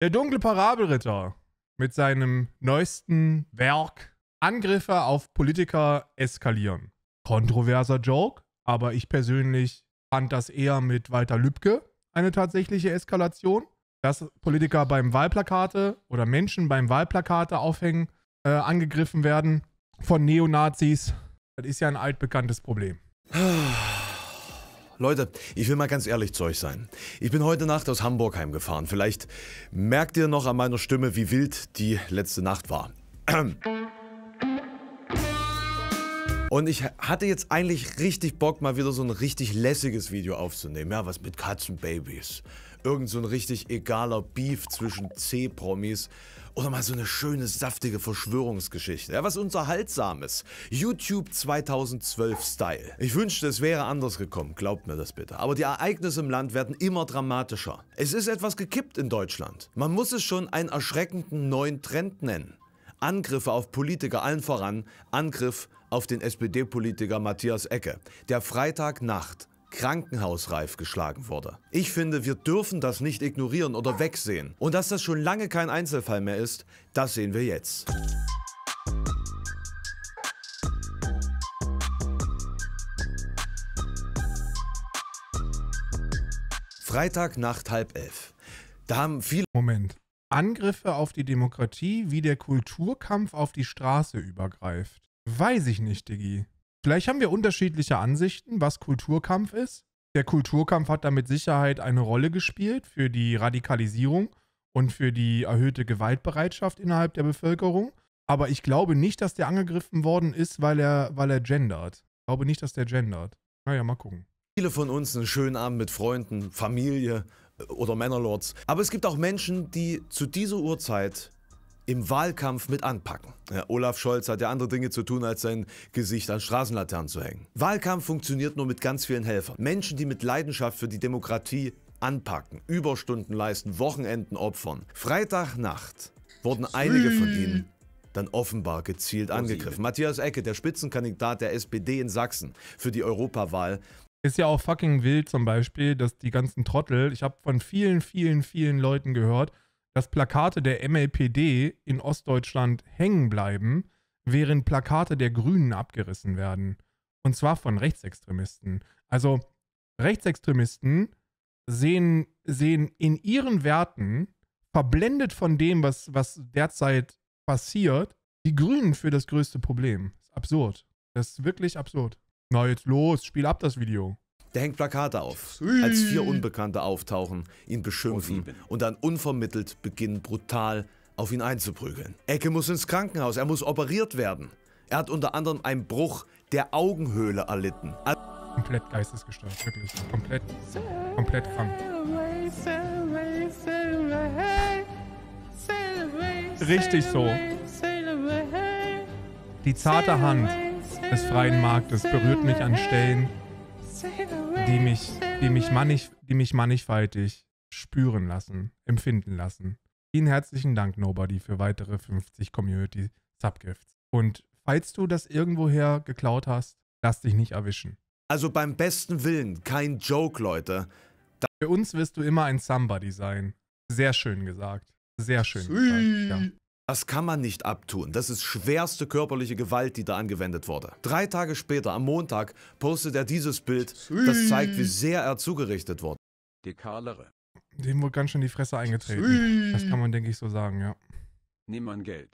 Der dunkle Parabelritter mit seinem neuesten Werk Angriffe auf Politiker eskalieren. Kontroverser Joke, aber ich persönlich fand das eher mit Walter Lübcke eine tatsächliche Eskalation, dass Politiker beim Wahlplakate oder Menschen beim Wahlplakate aufhängen, äh, angegriffen werden von Neonazis. Das ist ja ein altbekanntes Problem. Leute, ich will mal ganz ehrlich zu euch sein. Ich bin heute Nacht aus Hamburg heimgefahren. Vielleicht merkt ihr noch an meiner Stimme, wie wild die letzte Nacht war. Und ich hatte jetzt eigentlich richtig Bock, mal wieder so ein richtig lässiges Video aufzunehmen. Ja, was mit Katzenbabys. Irgend so ein richtig egaler Beef zwischen C-Promis. Oder mal so eine schöne, saftige Verschwörungsgeschichte. Ja, was unterhaltsames. YouTube 2012-Style. Ich wünschte, es wäre anders gekommen. Glaubt mir das bitte. Aber die Ereignisse im Land werden immer dramatischer. Es ist etwas gekippt in Deutschland. Man muss es schon einen erschreckenden neuen Trend nennen. Angriffe auf Politiker allen voran, Angriff auf den SPD-Politiker Matthias Ecke, der Freitagnacht krankenhausreif geschlagen wurde. Ich finde, wir dürfen das nicht ignorieren oder wegsehen. Und dass das schon lange kein Einzelfall mehr ist, das sehen wir jetzt. Freitagnacht halb elf. Da haben viele. Moment. Angriffe auf die Demokratie, wie der Kulturkampf auf die Straße übergreift. Weiß ich nicht, Diggi. Vielleicht haben wir unterschiedliche Ansichten, was Kulturkampf ist. Der Kulturkampf hat da mit Sicherheit eine Rolle gespielt für die Radikalisierung und für die erhöhte Gewaltbereitschaft innerhalb der Bevölkerung. Aber ich glaube nicht, dass der angegriffen worden ist, weil er, weil er gendert. Ich glaube nicht, dass der gendert. Naja, mal gucken. Viele von uns einen schönen Abend mit Freunden, Familie äh, oder Männerlords. Aber es gibt auch Menschen, die zu dieser Uhrzeit im Wahlkampf mit anpacken. Ja, Olaf Scholz hat ja andere Dinge zu tun, als sein Gesicht an Straßenlaternen zu hängen. Wahlkampf funktioniert nur mit ganz vielen Helfern. Menschen, die mit Leidenschaft für die Demokratie anpacken, Überstunden leisten, Wochenenden opfern. Freitagnacht wurden einige von ihnen dann offenbar gezielt angegriffen. Matthias Ecke, der Spitzenkandidat der SPD in Sachsen für die Europawahl, ist ja auch fucking wild zum Beispiel, dass die ganzen Trottel, ich habe von vielen, vielen, vielen Leuten gehört, dass Plakate der MLPD in Ostdeutschland hängen bleiben, während Plakate der Grünen abgerissen werden. Und zwar von Rechtsextremisten. Also Rechtsextremisten sehen, sehen in ihren Werten, verblendet von dem, was, was derzeit passiert, die Grünen für das größte Problem. Das ist absurd. Das ist wirklich absurd. Na, jetzt los, spiel ab das Video. Der hängt Plakate auf. Als vier Unbekannte auftauchen, ihn beschimpfen und dann unvermittelt beginnen, brutal auf ihn einzuprügeln. Ecke muss ins Krankenhaus, er muss operiert werden. Er hat unter anderem einen Bruch der Augenhöhle erlitten. Komplett geistesgestört, wirklich. Komplett, komplett krank. Richtig so. Die zarte Hand des freien Marktes berührt mich an Stellen, die mich, die mich, mannich, die mich mannigfaltig spüren lassen, empfinden lassen. Vielen herzlichen Dank, Nobody, für weitere 50 Community Subgifts. Und falls du das irgendwoher geklaut hast, lass dich nicht erwischen. Also beim besten Willen, kein Joke, Leute. Da für uns wirst du immer ein Somebody sein. Sehr schön gesagt. Sehr schön. Gesagt, ja. Das kann man nicht abtun. Das ist schwerste körperliche Gewalt, die da angewendet wurde. Drei Tage später, am Montag, postet er dieses Bild, das zeigt, wie sehr er zugerichtet wurde. Die Karlere. Dem wurde ganz schön die Fresse eingetreten. Das kann man, denke ich, so sagen, ja. Nimm an Geld.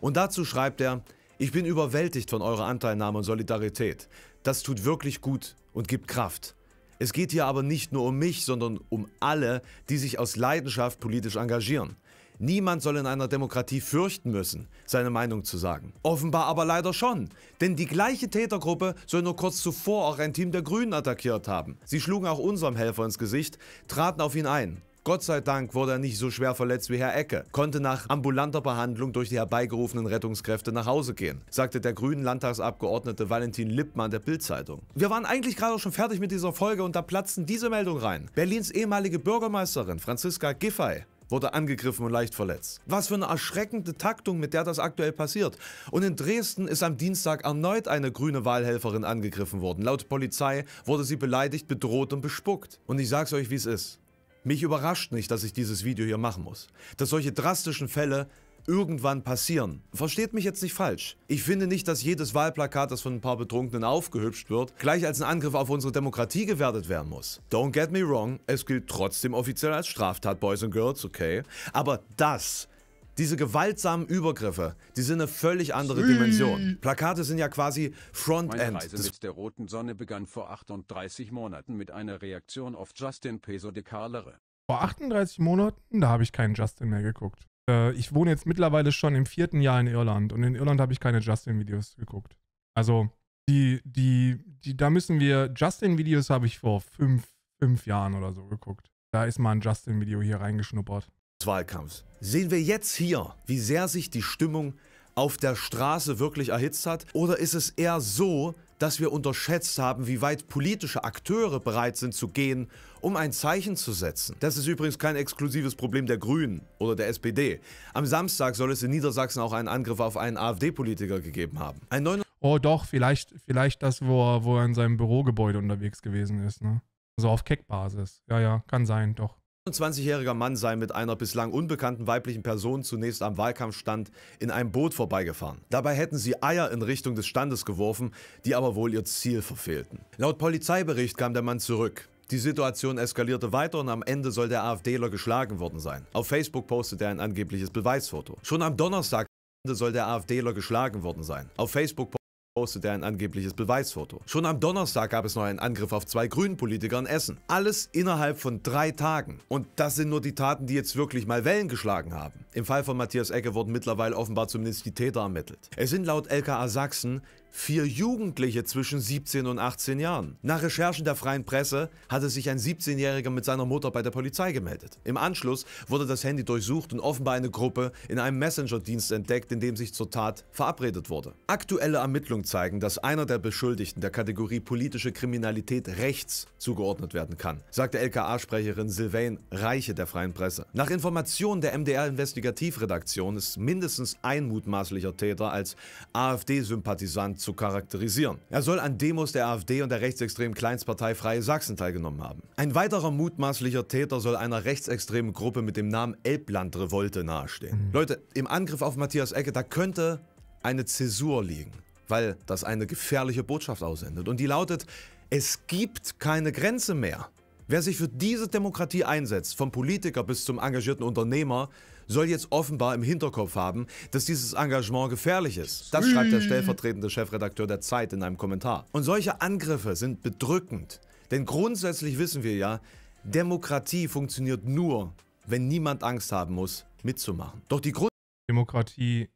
Und dazu schreibt er, ich bin überwältigt von eurer Anteilnahme und Solidarität. Das tut wirklich gut und gibt Kraft. Es geht hier aber nicht nur um mich, sondern um alle, die sich aus Leidenschaft politisch engagieren. Niemand soll in einer Demokratie fürchten müssen, seine Meinung zu sagen. Offenbar aber leider schon, denn die gleiche Tätergruppe soll nur kurz zuvor auch ein Team der Grünen attackiert haben. Sie schlugen auch unserem Helfer ins Gesicht, traten auf ihn ein. Gott sei Dank wurde er nicht so schwer verletzt wie Herr Ecke, konnte nach ambulanter Behandlung durch die herbeigerufenen Rettungskräfte nach Hause gehen, sagte der grünen Landtagsabgeordnete Valentin Lippmann der Bildzeitung. Wir waren eigentlich gerade schon fertig mit dieser Folge und da platzten diese Meldungen rein. Berlins ehemalige Bürgermeisterin Franziska Giffey wurde angegriffen und leicht verletzt. Was für eine erschreckende Taktung, mit der das aktuell passiert. Und in Dresden ist am Dienstag erneut eine grüne Wahlhelferin angegriffen worden. Laut Polizei wurde sie beleidigt, bedroht und bespuckt. Und ich sag's euch, wie es ist. Mich überrascht nicht, dass ich dieses Video hier machen muss. Dass solche drastischen Fälle irgendwann passieren. Versteht mich jetzt nicht falsch. Ich finde nicht, dass jedes Wahlplakat, das von ein paar Betrunkenen aufgehübscht wird, gleich als ein Angriff auf unsere Demokratie gewertet werden muss. Don't get me wrong, es gilt trotzdem offiziell als Straftat, Boys and Girls, okay? Aber das diese gewaltsamen Übergriffe, die sind eine völlig andere Dimension. Plakate sind ja quasi Frontend. Meine Reise mit der roten Sonne begann vor 38 Monaten mit einer Reaktion auf Justin Peso de Carlere. Vor 38 Monaten, da habe ich keinen Justin mehr geguckt äh, ich wohne jetzt mittlerweile schon im vierten Jahr in Irland und in Irland habe ich keine Justin-Videos geguckt. Also die, die, die, da müssen wir, Justin-Videos habe ich vor fünf, fünf Jahren oder so geguckt. Da ist mal ein Justin-Video hier reingeschnuppert. Wahlkampf. sehen wir jetzt hier, wie sehr sich die Stimmung auf der Straße wirklich erhitzt hat? Oder ist es eher so, dass wir unterschätzt haben, wie weit politische Akteure bereit sind zu gehen, um ein Zeichen zu setzen. Das ist übrigens kein exklusives Problem der Grünen oder der SPD. Am Samstag soll es in Niedersachsen auch einen Angriff auf einen AfD-Politiker gegeben haben. Ein oh doch, vielleicht, vielleicht das, wo er, wo er in seinem Bürogebäude unterwegs gewesen ist. Ne? Also auf Keckbasis. Ja, ja, kann sein, doch. 21-jähriger Mann sei mit einer bislang unbekannten weiblichen Person zunächst am Wahlkampfstand in einem Boot vorbeigefahren. Dabei hätten sie Eier in Richtung des Standes geworfen, die aber wohl ihr Ziel verfehlten. Laut Polizeibericht kam der Mann zurück. Die Situation eskalierte weiter und am Ende soll der AfDler geschlagen worden sein. Auf Facebook postete er ein angebliches Beweisfoto. Schon am Donnerstag soll der AfDler geschlagen worden sein. Auf Facebook postete ein angebliches Beweisfoto. Schon am Donnerstag gab es noch einen Angriff auf zwei Grünen-Politiker in Essen. Alles innerhalb von drei Tagen. Und das sind nur die Taten, die jetzt wirklich mal Wellen geschlagen haben. Im Fall von Matthias Ecke wurden mittlerweile offenbar zumindest die Täter ermittelt. Es sind laut LKA Sachsen vier Jugendliche zwischen 17 und 18 Jahren. Nach Recherchen der freien Presse hatte sich ein 17-Jähriger mit seiner Mutter bei der Polizei gemeldet. Im Anschluss wurde das Handy durchsucht und offenbar eine Gruppe in einem Messenger-Dienst entdeckt, in dem sich zur Tat verabredet wurde. Aktuelle Ermittlungen zeigen, dass einer der Beschuldigten der Kategorie politische Kriminalität rechts zugeordnet werden kann, sagte LKA-Sprecherin Sylvain Reiche der freien Presse. Nach Informationen der MDR-Investigativredaktion ist mindestens ein mutmaßlicher Täter als AfD-Sympathisant zu charakterisieren. Er soll an Demos der AfD und der rechtsextremen Kleinstpartei Freie Sachsen teilgenommen haben. Ein weiterer mutmaßlicher Täter soll einer rechtsextremen Gruppe mit dem Namen Elblandrevolte nahestehen. Mhm. Leute, im Angriff auf Matthias Ecke, da könnte eine Zäsur liegen, weil das eine gefährliche Botschaft aussendet. Und die lautet, es gibt keine Grenze mehr. Wer sich für diese Demokratie einsetzt, vom Politiker bis zum engagierten Unternehmer, soll jetzt offenbar im Hinterkopf haben, dass dieses Engagement gefährlich ist. Das schreibt der stellvertretende Chefredakteur der Zeit in einem Kommentar. Und solche Angriffe sind bedrückend, denn grundsätzlich wissen wir ja, Demokratie funktioniert nur, wenn niemand Angst haben muss, mitzumachen. Doch die Grund Demokratie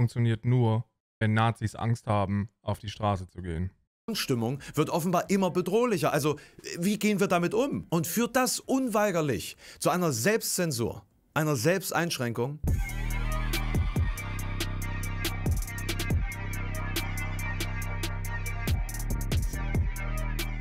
funktioniert nur, wenn Nazis Angst haben, auf die Straße zu gehen. Grundstimmung wird offenbar immer bedrohlicher. Also, wie gehen wir damit um? Und führt das unweigerlich zu einer Selbstzensur? einer Selbsteinschränkung.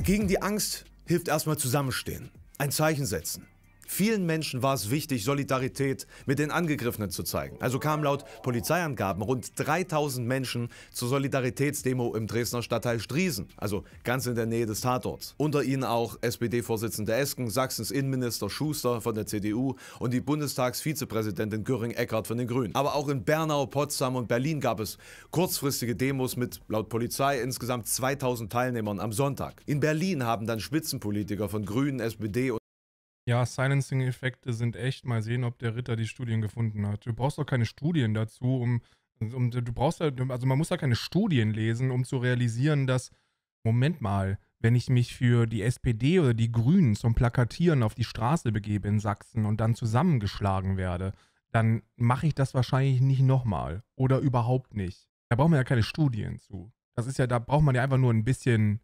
Gegen die Angst hilft erstmal zusammenstehen, ein Zeichen setzen. Vielen Menschen war es wichtig, Solidarität mit den Angegriffenen zu zeigen. Also kamen laut Polizeiangaben rund 3000 Menschen zur Solidaritätsdemo im Dresdner Stadtteil Striesen, also ganz in der Nähe des Tatorts. Unter ihnen auch SPD-Vorsitzende Esken, Sachsens Innenminister Schuster von der CDU und die Bundestagsvizepräsidentin Göring-Eckardt von den Grünen. Aber auch in Bernau, Potsdam und Berlin gab es kurzfristige Demos mit laut Polizei insgesamt 2000 Teilnehmern am Sonntag. In Berlin haben dann Spitzenpolitiker von Grünen, SPD und ja, Silencing-Effekte sind echt. Mal sehen, ob der Ritter die Studien gefunden hat. Du brauchst doch keine Studien dazu, um, um du brauchst ja, halt, also man muss ja keine Studien lesen, um zu realisieren, dass, Moment mal, wenn ich mich für die SPD oder die Grünen zum Plakatieren auf die Straße begebe in Sachsen und dann zusammengeschlagen werde, dann mache ich das wahrscheinlich nicht nochmal oder überhaupt nicht. Da braucht man ja keine Studien zu. Das ist ja, da braucht man ja einfach nur ein bisschen,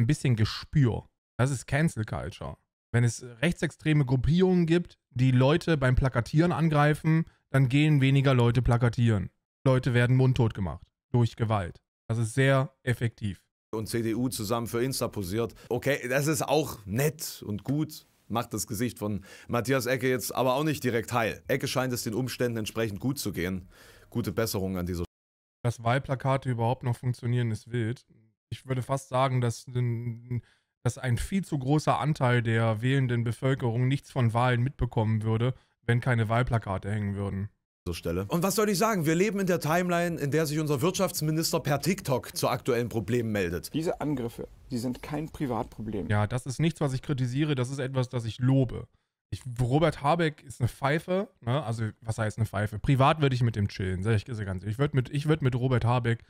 ein bisschen Gespür. Das ist Cancel Culture. Wenn es rechtsextreme Gruppierungen gibt, die Leute beim Plakatieren angreifen, dann gehen weniger Leute plakatieren. Leute werden mundtot gemacht durch Gewalt. Das ist sehr effektiv. Und CDU zusammen für Insta posiert. Okay, das ist auch nett und gut, macht das Gesicht von Matthias Ecke jetzt aber auch nicht direkt heil. Ecke scheint es den Umständen entsprechend gut zu gehen. Gute Besserung an dieser Dass Wahlplakate überhaupt noch funktionieren, ist wild. Ich würde fast sagen, dass dass ein viel zu großer Anteil der wählenden Bevölkerung nichts von Wahlen mitbekommen würde, wenn keine Wahlplakate hängen würden. Stelle. Und was soll ich sagen? Wir leben in der Timeline, in der sich unser Wirtschaftsminister per TikTok zu aktuellen Problemen meldet. Diese Angriffe, die sind kein Privatproblem. Ja, das ist nichts, was ich kritisiere, das ist etwas, das ich lobe. Ich, Robert Habeck ist eine Pfeife, ne? also was heißt eine Pfeife? Privat würde ich mit dem chillen, sag ich ganz ehrlich. Ich würde mit, würd mit Robert Habeck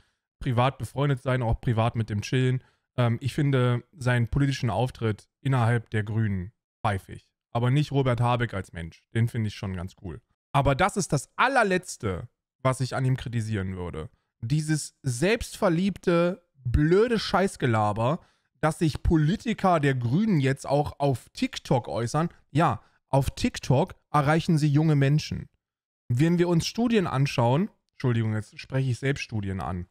privat befreundet sein, auch privat mit dem chillen. Ähm, ich finde seinen politischen Auftritt innerhalb der Grünen pfeifig. Aber nicht Robert Habeck als Mensch. Den finde ich schon ganz cool. Aber das ist das allerletzte, was ich an ihm kritisieren würde. Dieses selbstverliebte, blöde Scheißgelaber, dass sich Politiker der Grünen jetzt auch auf TikTok äußern. Ja, auf TikTok erreichen sie junge Menschen. Wenn wir uns Studien anschauen, Entschuldigung, jetzt spreche ich selbst Studien an.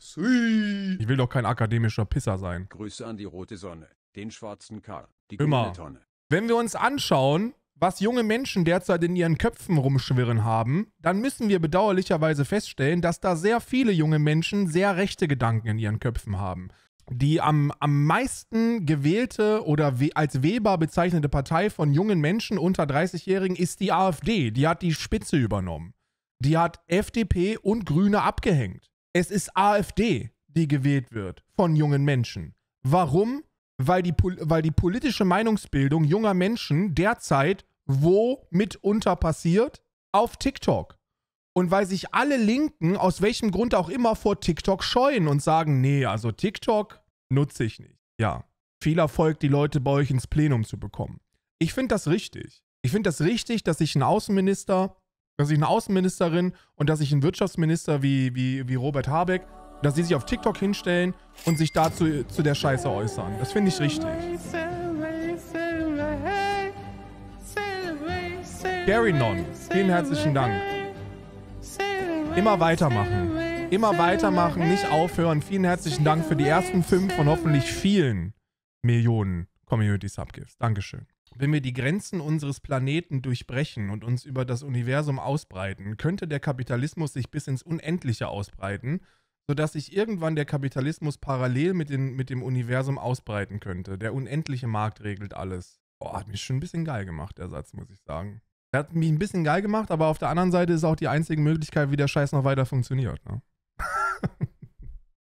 Sweet. Ich will doch kein akademischer Pisser sein. Grüße an die rote Sonne, den schwarzen Karl, die Immer. Tonne. Wenn wir uns anschauen, was junge Menschen derzeit in ihren Köpfen rumschwirren haben, dann müssen wir bedauerlicherweise feststellen, dass da sehr viele junge Menschen sehr rechte Gedanken in ihren Köpfen haben. Die am, am meisten gewählte oder we als Weber bezeichnete Partei von jungen Menschen unter 30-Jährigen ist die AfD. Die hat die Spitze übernommen. Die hat FDP und Grüne abgehängt. Es ist AfD, die gewählt wird von jungen Menschen. Warum? Weil die, weil die politische Meinungsbildung junger Menschen derzeit wo mitunter passiert? Auf TikTok. Und weil sich alle Linken aus welchem Grund auch immer vor TikTok scheuen und sagen, nee, also TikTok nutze ich nicht. Ja, viel Erfolg, die Leute bei euch ins Plenum zu bekommen. Ich finde das richtig. Ich finde das richtig, dass sich ein Außenminister dass ich eine Außenministerin und dass ich einen Wirtschaftsminister wie, wie, wie Robert Habeck, dass sie sich auf TikTok hinstellen und sich dazu zu der Scheiße äußern. Das finde ich richtig. Gary Non, vielen herzlichen Dank. Immer weitermachen. Immer weitermachen, nicht aufhören. Vielen herzlichen Dank für die ersten fünf und hoffentlich vielen Millionen Community Subgifts. Dankeschön. Wenn wir die Grenzen unseres Planeten durchbrechen und uns über das Universum ausbreiten, könnte der Kapitalismus sich bis ins Unendliche ausbreiten, sodass sich irgendwann der Kapitalismus parallel mit, den, mit dem Universum ausbreiten könnte. Der unendliche Markt regelt alles. Boah, hat mich schon ein bisschen geil gemacht, der Satz, muss ich sagen. Er hat mich ein bisschen geil gemacht, aber auf der anderen Seite ist auch die einzige Möglichkeit, wie der Scheiß noch weiter funktioniert. Ne?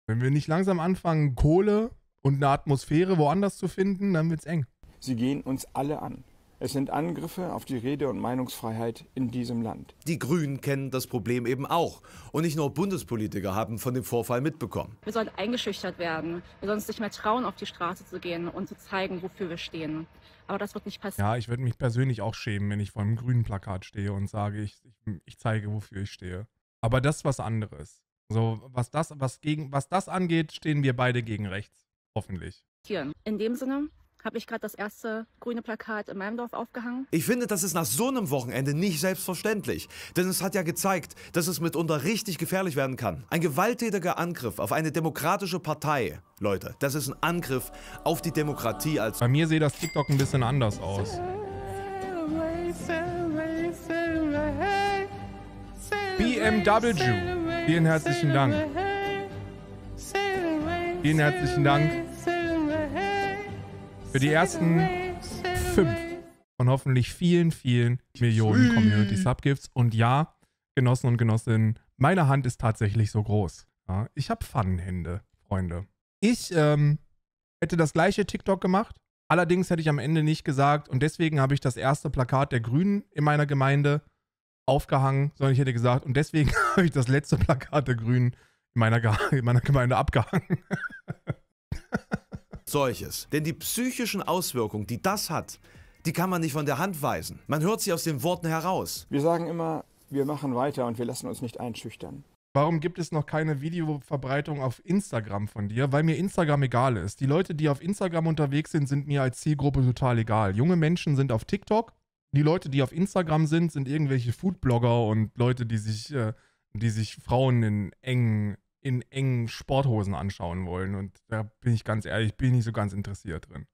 Wenn wir nicht langsam anfangen, Kohle und eine Atmosphäre woanders zu finden, dann wird's eng. Sie gehen uns alle an. Es sind Angriffe auf die Rede- und Meinungsfreiheit in diesem Land. Die Grünen kennen das Problem eben auch. Und nicht nur Bundespolitiker haben von dem Vorfall mitbekommen. Wir sollten eingeschüchtert werden. Wir sollen uns nicht mehr trauen, auf die Straße zu gehen und zu zeigen, wofür wir stehen. Aber das wird nicht passieren. Ja, ich würde mich persönlich auch schämen, wenn ich vor einem grünen Plakat stehe und sage, ich, ich, ich zeige, wofür ich stehe. Aber das ist was anderes. So, was das, was gegen, was das angeht, stehen wir beide gegen rechts. Hoffentlich. In dem Sinne habe ich gerade das erste grüne Plakat in meinem Dorf aufgehangen. Ich finde, das ist nach so einem Wochenende nicht selbstverständlich. Denn es hat ja gezeigt, dass es mitunter richtig gefährlich werden kann. Ein gewalttätiger Angriff auf eine demokratische Partei, Leute, das ist ein Angriff auf die Demokratie als... Bei mir sieht das TikTok ein bisschen anders aus. BMW, vielen herzlichen Dank. Vielen herzlichen Dank. Für die ersten fünf von hoffentlich vielen, vielen Millionen Community Subgifts. Und ja, Genossen und Genossinnen, meine Hand ist tatsächlich so groß. Ja, ich habe Pfannenhände, Freunde. Ich ähm, hätte das gleiche TikTok gemacht. Allerdings hätte ich am Ende nicht gesagt, und deswegen habe ich das erste Plakat der Grünen in meiner Gemeinde aufgehangen, sondern ich hätte gesagt, und deswegen habe ich das letzte Plakat der Grünen in meiner, Ge in meiner Gemeinde abgehangen. solches. Denn die psychischen Auswirkungen, die das hat, die kann man nicht von der Hand weisen. Man hört sie aus den Worten heraus. Wir sagen immer, wir machen weiter und wir lassen uns nicht einschüchtern. Warum gibt es noch keine Videoverbreitung auf Instagram von dir? Weil mir Instagram egal ist. Die Leute, die auf Instagram unterwegs sind, sind mir als Zielgruppe total egal. Junge Menschen sind auf TikTok. Die Leute, die auf Instagram sind, sind irgendwelche Foodblogger und Leute, die sich, äh, die sich Frauen in engen in engen Sporthosen anschauen wollen. Und da bin ich ganz ehrlich, bin ich nicht so ganz interessiert drin.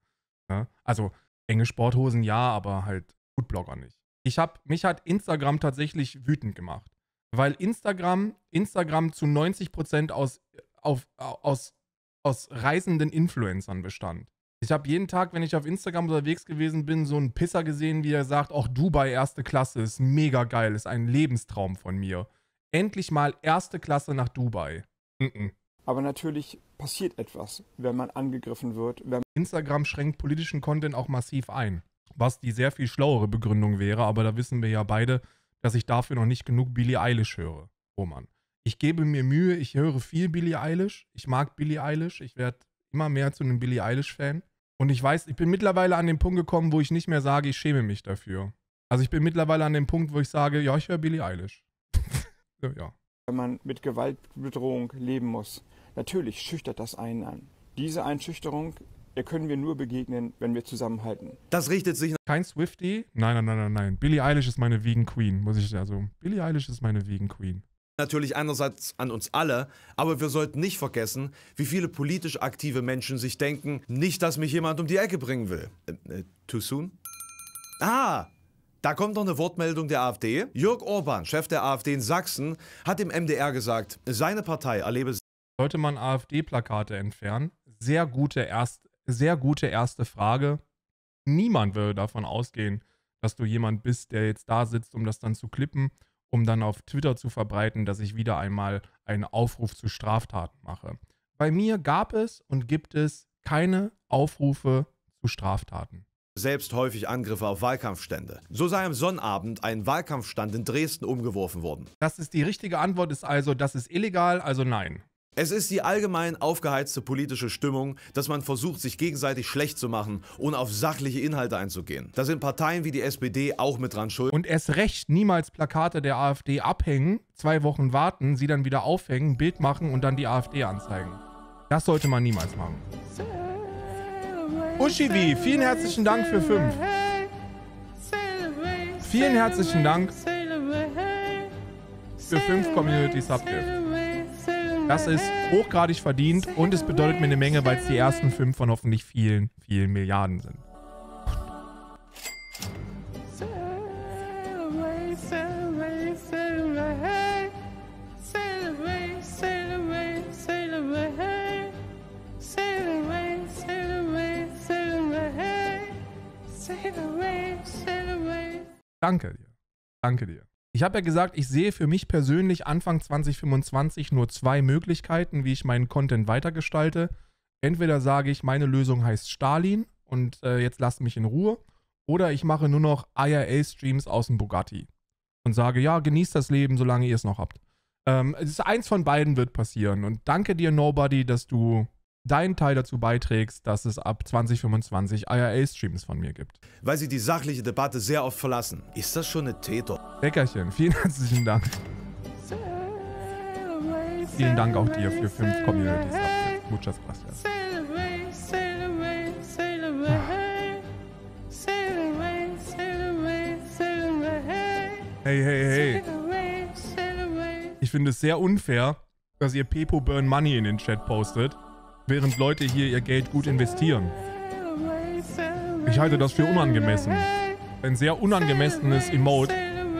Ja? Ne? Also enge Sporthosen ja, aber halt Foodblogger nicht. Ich habe mich hat Instagram tatsächlich wütend gemacht, weil Instagram Instagram zu 90 aus auf, aus aus reisenden Influencern bestand. Ich habe jeden Tag, wenn ich auf Instagram unterwegs gewesen bin, so einen Pisser gesehen, wie er sagt, auch Dubai erste Klasse ist mega geil, ist ein Lebenstraum von mir. Endlich mal erste Klasse nach Dubai. Mm-mm. Aber natürlich passiert etwas, wenn man angegriffen wird. Wenn Instagram schränkt politischen Content auch massiv ein, was die sehr viel schlauere Begründung wäre, aber da wissen wir ja beide, dass ich dafür noch nicht genug Billie Eilish höre, Roman. Oh ich gebe mir Mühe, ich höre viel Billie Eilish, ich mag Billie Eilish, ich werde immer mehr zu einem Billie Eilish-Fan. Und ich weiß, ich bin mittlerweile an den Punkt gekommen, wo ich nicht mehr sage, ich schäme mich dafür. Also ich bin mittlerweile an dem Punkt, wo ich sage, ja, ich höre Billie Eilish. ja wenn man mit Gewaltbedrohung leben muss. Natürlich schüchtert das einen an. Diese Einschüchterung der können wir nur begegnen, wenn wir zusammenhalten. Das richtet sich kein Swifty. Nein, nein, nein, nein, nein. Billie Eilish ist meine Vegan Queen, muss ich also. Billie Eilish ist meine Vegan Queen. Natürlich einerseits an uns alle, aber wir sollten nicht vergessen, wie viele politisch aktive Menschen sich denken, nicht, dass mich jemand um die Ecke bringen will. Äh, äh, too soon? Ah, da kommt noch eine Wortmeldung der AfD. Jörg Orban, Chef der AfD in Sachsen, hat im MDR gesagt, seine Partei erlebe... Sollte man AfD-Plakate entfernen? Sehr gute, erst, sehr gute erste Frage. Niemand würde davon ausgehen, dass du jemand bist, der jetzt da sitzt, um das dann zu klippen, um dann auf Twitter zu verbreiten, dass ich wieder einmal einen Aufruf zu Straftaten mache. Bei mir gab es und gibt es keine Aufrufe zu Straftaten selbst häufig Angriffe auf Wahlkampfstände. So sei am Sonnabend ein Wahlkampfstand in Dresden umgeworfen worden. Das ist die richtige Antwort, ist also, das ist illegal, also nein. Es ist die allgemein aufgeheizte politische Stimmung, dass man versucht, sich gegenseitig schlecht zu machen, ohne auf sachliche Inhalte einzugehen. Da sind Parteien wie die SPD auch mit dran schuld. Und erst recht niemals Plakate der AfD abhängen, zwei Wochen warten, sie dann wieder aufhängen, Bild machen und dann die AfD anzeigen. Das sollte man niemals machen. So. Ushibi, vielen herzlichen Dank für 5. Vielen herzlichen Dank für 5 Community Subgift. Das ist hochgradig verdient und es bedeutet mir eine Menge, weil es die ersten 5 von hoffentlich vielen, vielen Milliarden sind. Danke dir. Danke dir. Ich habe ja gesagt, ich sehe für mich persönlich Anfang 2025 nur zwei Möglichkeiten, wie ich meinen Content weitergestalte. Entweder sage ich, meine Lösung heißt Stalin und äh, jetzt lasst mich in Ruhe, oder ich mache nur noch IRL-Streams aus dem Bugatti und sage, ja, genießt das Leben, solange ihr es noch habt. Ähm, es ist eins von beiden wird passieren und danke dir, Nobody, dass du deinen Teil dazu beiträgst, dass es ab 2025 IRA-Streams von mir gibt. Weil sie die sachliche Debatte sehr oft verlassen. Ist das schon eine Täter? Bäckerchen, vielen herzlichen Dank. Vielen Dank auch dir für fünf Communities. Muchas gracias. Hey, hey, hey. Ich finde es sehr unfair, dass ihr Pepo Burn Money in den Chat postet während Leute hier ihr Geld gut investieren. Ich halte das für unangemessen. Ein sehr unangemessenes Emote,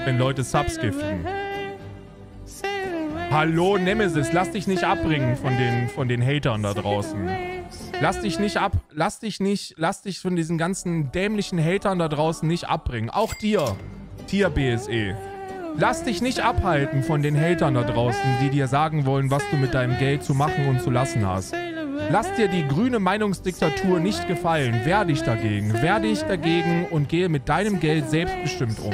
wenn Leute Subs giften. Hallo Nemesis, lass dich nicht abbringen von den, von den Hatern da draußen. Lass dich nicht ab, lass dich nicht, lass dich von diesen ganzen dämlichen Hatern da draußen nicht abbringen. Auch dir, Tier BSE. Lass dich nicht abhalten von den Hatern da draußen, die dir sagen wollen, was du mit deinem Geld zu machen und zu lassen hast. Lass dir die grüne Meinungsdiktatur nicht gefallen. Wehr dich dagegen. Wehr dich dagegen und gehe mit deinem Geld selbstbestimmt um.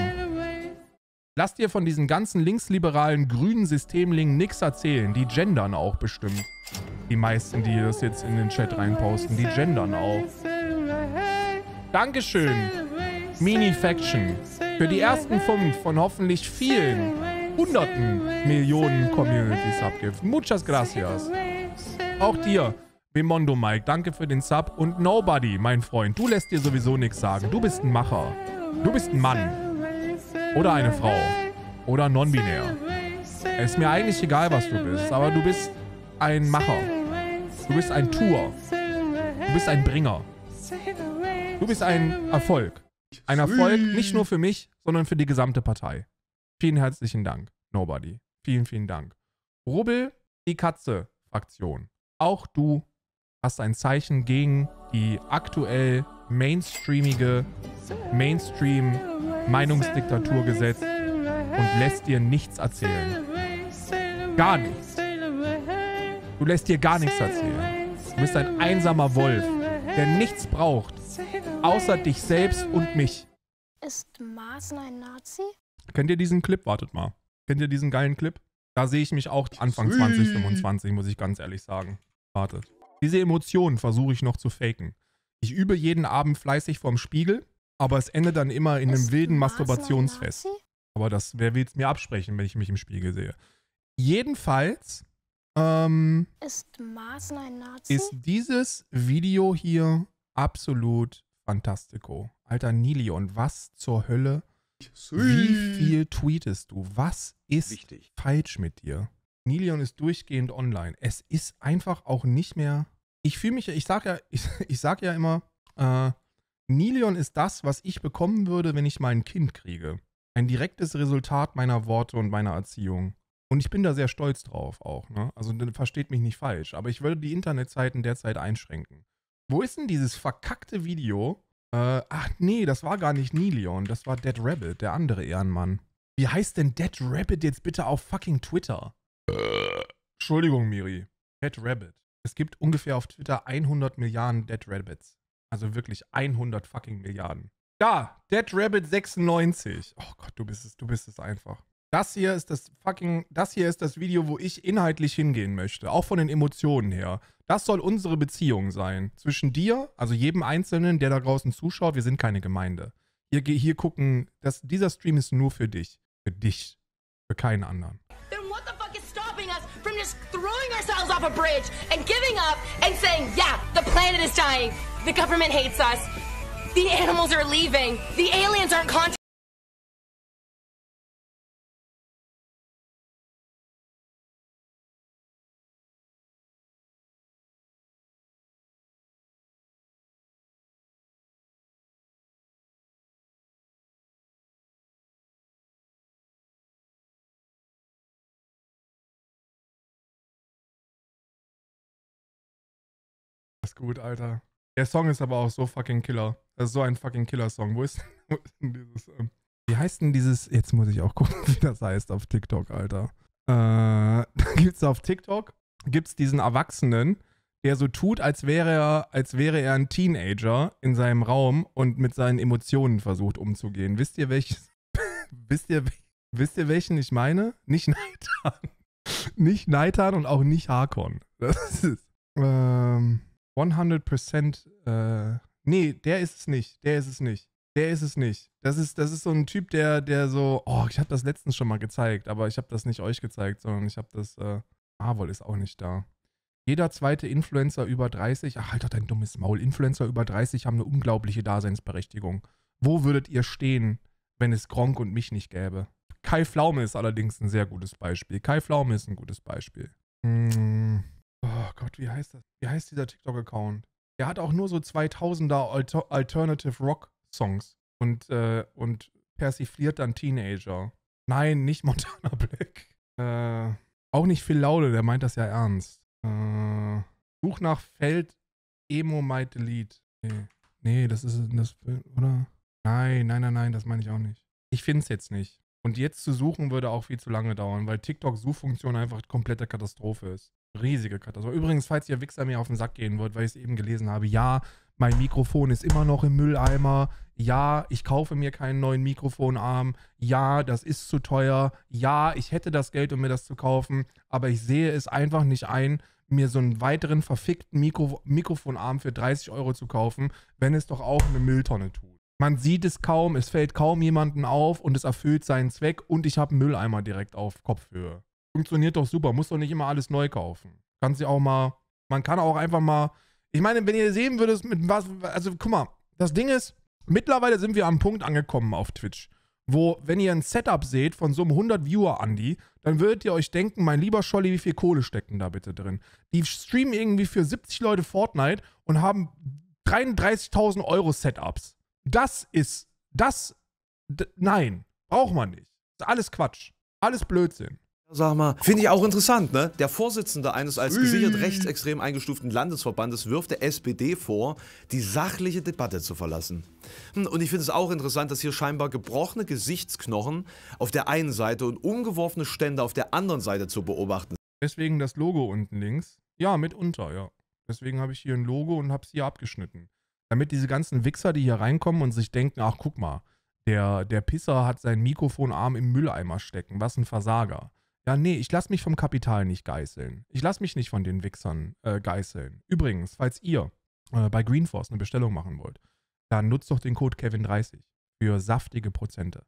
Lass dir von diesen ganzen linksliberalen grünen Systemlingen nichts erzählen. Die gendern auch bestimmt. Die meisten, die das jetzt in den Chat reinposten, die gendern auch. Dankeschön, Mini-Faction, für die ersten fünf von hoffentlich vielen, hunderten Millionen Communities abgibt. Muchas gracias. Auch dir. Bimondo Mike, danke für den Sub. Und Nobody, mein Freund, du lässt dir sowieso nichts sagen. Du bist ein Macher. Du bist ein Mann. Oder eine Frau. Oder non-binär. Ist mir eigentlich egal, was du bist, aber du bist ein Macher. Du bist ein Tour. Du bist ein Bringer. Du bist ein Erfolg. Ein Erfolg nicht nur für mich, sondern für die gesamte Partei. Vielen herzlichen Dank, Nobody. Vielen, vielen Dank. Rubbel, die Katze-Fraktion. Auch du hast ein Zeichen gegen die aktuell mainstreamige Mainstream-Meinungsdiktatur gesetzt und lässt dir nichts erzählen. Gar nichts. Du lässt dir gar nichts erzählen. Du bist ein einsamer Wolf, der nichts braucht, außer dich selbst und mich. Ist Maaßen ein Nazi? Kennt ihr diesen Clip? Wartet mal. Kennt ihr diesen geilen Clip? Da sehe ich mich auch Anfang 2025, muss ich ganz ehrlich sagen. Wartet. Diese Emotionen versuche ich noch zu faken. Ich übe jeden Abend fleißig vorm Spiegel, aber es endet dann immer in einem wilden Masturbationsfest. Aber das, wer will es mir absprechen, wenn ich mich im Spiegel sehe? Jedenfalls ähm, ist Maaßen ein Nazi? Ist dieses Video hier absolut fantastico. Alter Nilion, was zur Hölle? Wie viel tweetest du? Was ist Wichtig. falsch mit dir? Nilion ist durchgehend online. Es ist einfach auch nicht mehr. Ich fühle mich, ich sage ja, ich, ich sag ja immer, äh, Nilion ist das, was ich bekommen würde, wenn ich mal ein Kind kriege. Ein direktes Resultat meiner Worte und meiner Erziehung. Und ich bin da sehr stolz drauf auch. Ne? Also versteht mich nicht falsch, aber ich würde die Internetzeiten derzeit einschränken. Wo ist denn dieses verkackte Video? Äh, ach nee, das war gar nicht Nilion, das war Dead Rabbit, der andere Ehrenmann. Wie heißt denn Dead Rabbit jetzt bitte auf fucking Twitter? Entschuldigung, Miri. Dead Rabbit. Es gibt ungefähr auf Twitter 100 Milliarden Dead Rabbits. Also wirklich 100 fucking Milliarden. Da, Dead Rabbit 96. Oh Gott, du bist es, du bist es einfach. Das hier ist das fucking, das hier ist das Video, wo ich inhaltlich hingehen möchte, auch von den Emotionen her. Das soll unsere Beziehung sein zwischen dir, also jedem Einzelnen, der da draußen zuschaut. Wir sind keine Gemeinde. Hier, hier gucken, das, dieser Stream ist nur für dich, für dich, für keinen anderen. just throwing ourselves off a bridge and giving up and saying, yeah, the planet is dying. The government hates us. The animals are leaving. The aliens aren't contacting. gut, Alter. Der Song ist aber auch so fucking killer. Das ist so ein fucking Killer-Song. Wo, wo ist denn, dieses. Ähm, wie heißt denn dieses. Jetzt muss ich auch gucken, wie das heißt auf TikTok, Alter. Äh, da gibt's auf TikTok gibt's diesen Erwachsenen, der so tut, als wäre er, als wäre er ein Teenager in seinem Raum und mit seinen Emotionen versucht umzugehen. Wisst ihr welches? wisst ihr, wisst ihr welchen ich meine? Nicht Neitan. nicht Neitan und auch nicht Harkon. Das ist. Ähm. 100% äh, nee, der ist es nicht, der ist es nicht. Der ist es nicht. Das ist, das ist so ein Typ, der, der so, oh, ich habe das letztens schon mal gezeigt, aber ich habe das nicht euch gezeigt, sondern ich habe das, äh, Marvel ist auch nicht da. Jeder zweite Influencer über 30, ach, halt doch dein dummes Maul, Influencer über 30 haben eine unglaubliche Daseinsberechtigung. Wo würdet ihr stehen, wenn es Gronk und mich nicht gäbe? Kai Flaume ist allerdings ein sehr gutes Beispiel. Kai Flaume ist ein gutes Beispiel. Hm. Oh Gott, wie heißt das? Wie heißt dieser TikTok-Account? Der hat auch nur so 2000er Alternative Rock-Songs und, äh, und persifliert dann Teenager. Nein, nicht Montana Black. Äh, auch nicht Phil Laude, der meint das ja ernst. Äh, such nach Feld Emo Might Delete. Nee, nee das ist das, oder? Nein, nein, nein, nein, das meine ich auch nicht. Ich finde es jetzt nicht. Und jetzt zu suchen würde auch viel zu lange dauern, weil TikTok-Suchfunktion einfach komplette Katastrophe ist. Riesige Katastrophe. Übrigens, falls ihr Wichser mir auf den Sack gehen wollt, weil ich es eben gelesen habe, ja, mein Mikrofon ist immer noch im Mülleimer. Ja, ich kaufe mir keinen neuen Mikrofonarm. Ja, das ist zu teuer. Ja, ich hätte das Geld, um mir das zu kaufen. Aber ich sehe es einfach nicht ein, mir so einen weiteren verfickten Mikro Mikrofonarm für 30 Euro zu kaufen, wenn es doch auch eine Mülltonne tut. Man sieht es kaum, es fällt kaum jemanden auf und es erfüllt seinen Zweck und ich habe einen Mülleimer direkt auf Kopfhöhe funktioniert doch super. Muss doch nicht immer alles neu kaufen. Kannst ja auch mal, man kann auch einfach mal. Ich meine, wenn ihr sehen würdet, mit was, also guck mal, das Ding ist, mittlerweile sind wir am Punkt angekommen auf Twitch, wo, wenn ihr ein Setup seht von so einem 100 Viewer Andi, dann würdet ihr euch denken, mein lieber Scholli, wie viel Kohle stecken da bitte drin? Die streamen irgendwie für 70 Leute Fortnite und haben 33.000 Euro Setups. Das ist, das, nein, braucht man nicht. ist alles Quatsch. Alles Blödsinn. Sag mal, finde ich auch interessant, ne? Der Vorsitzende eines als gesichert rechtsextrem eingestuften Landesverbandes wirft der SPD vor, die sachliche Debatte zu verlassen. Hm, und ich finde es auch interessant, dass hier scheinbar gebrochene Gesichtsknochen auf der einen Seite und umgeworfene Stände auf der anderen Seite zu beobachten. Deswegen das Logo unten links. Ja, mitunter, ja. Deswegen habe ich hier ein Logo und habe es hier abgeschnitten. Damit diese ganzen Wichser, die hier reinkommen und sich denken, ach guck mal, der, der Pisser hat seinen Mikrofonarm im Mülleimer stecken, was ein Versager. Ja, nee, ich lasse mich vom Kapital nicht geißeln. Ich lasse mich nicht von den Wichsern äh, geißeln. Übrigens, falls ihr äh, bei Greenforce eine Bestellung machen wollt, dann nutzt doch den Code Kevin30 für saftige Prozente.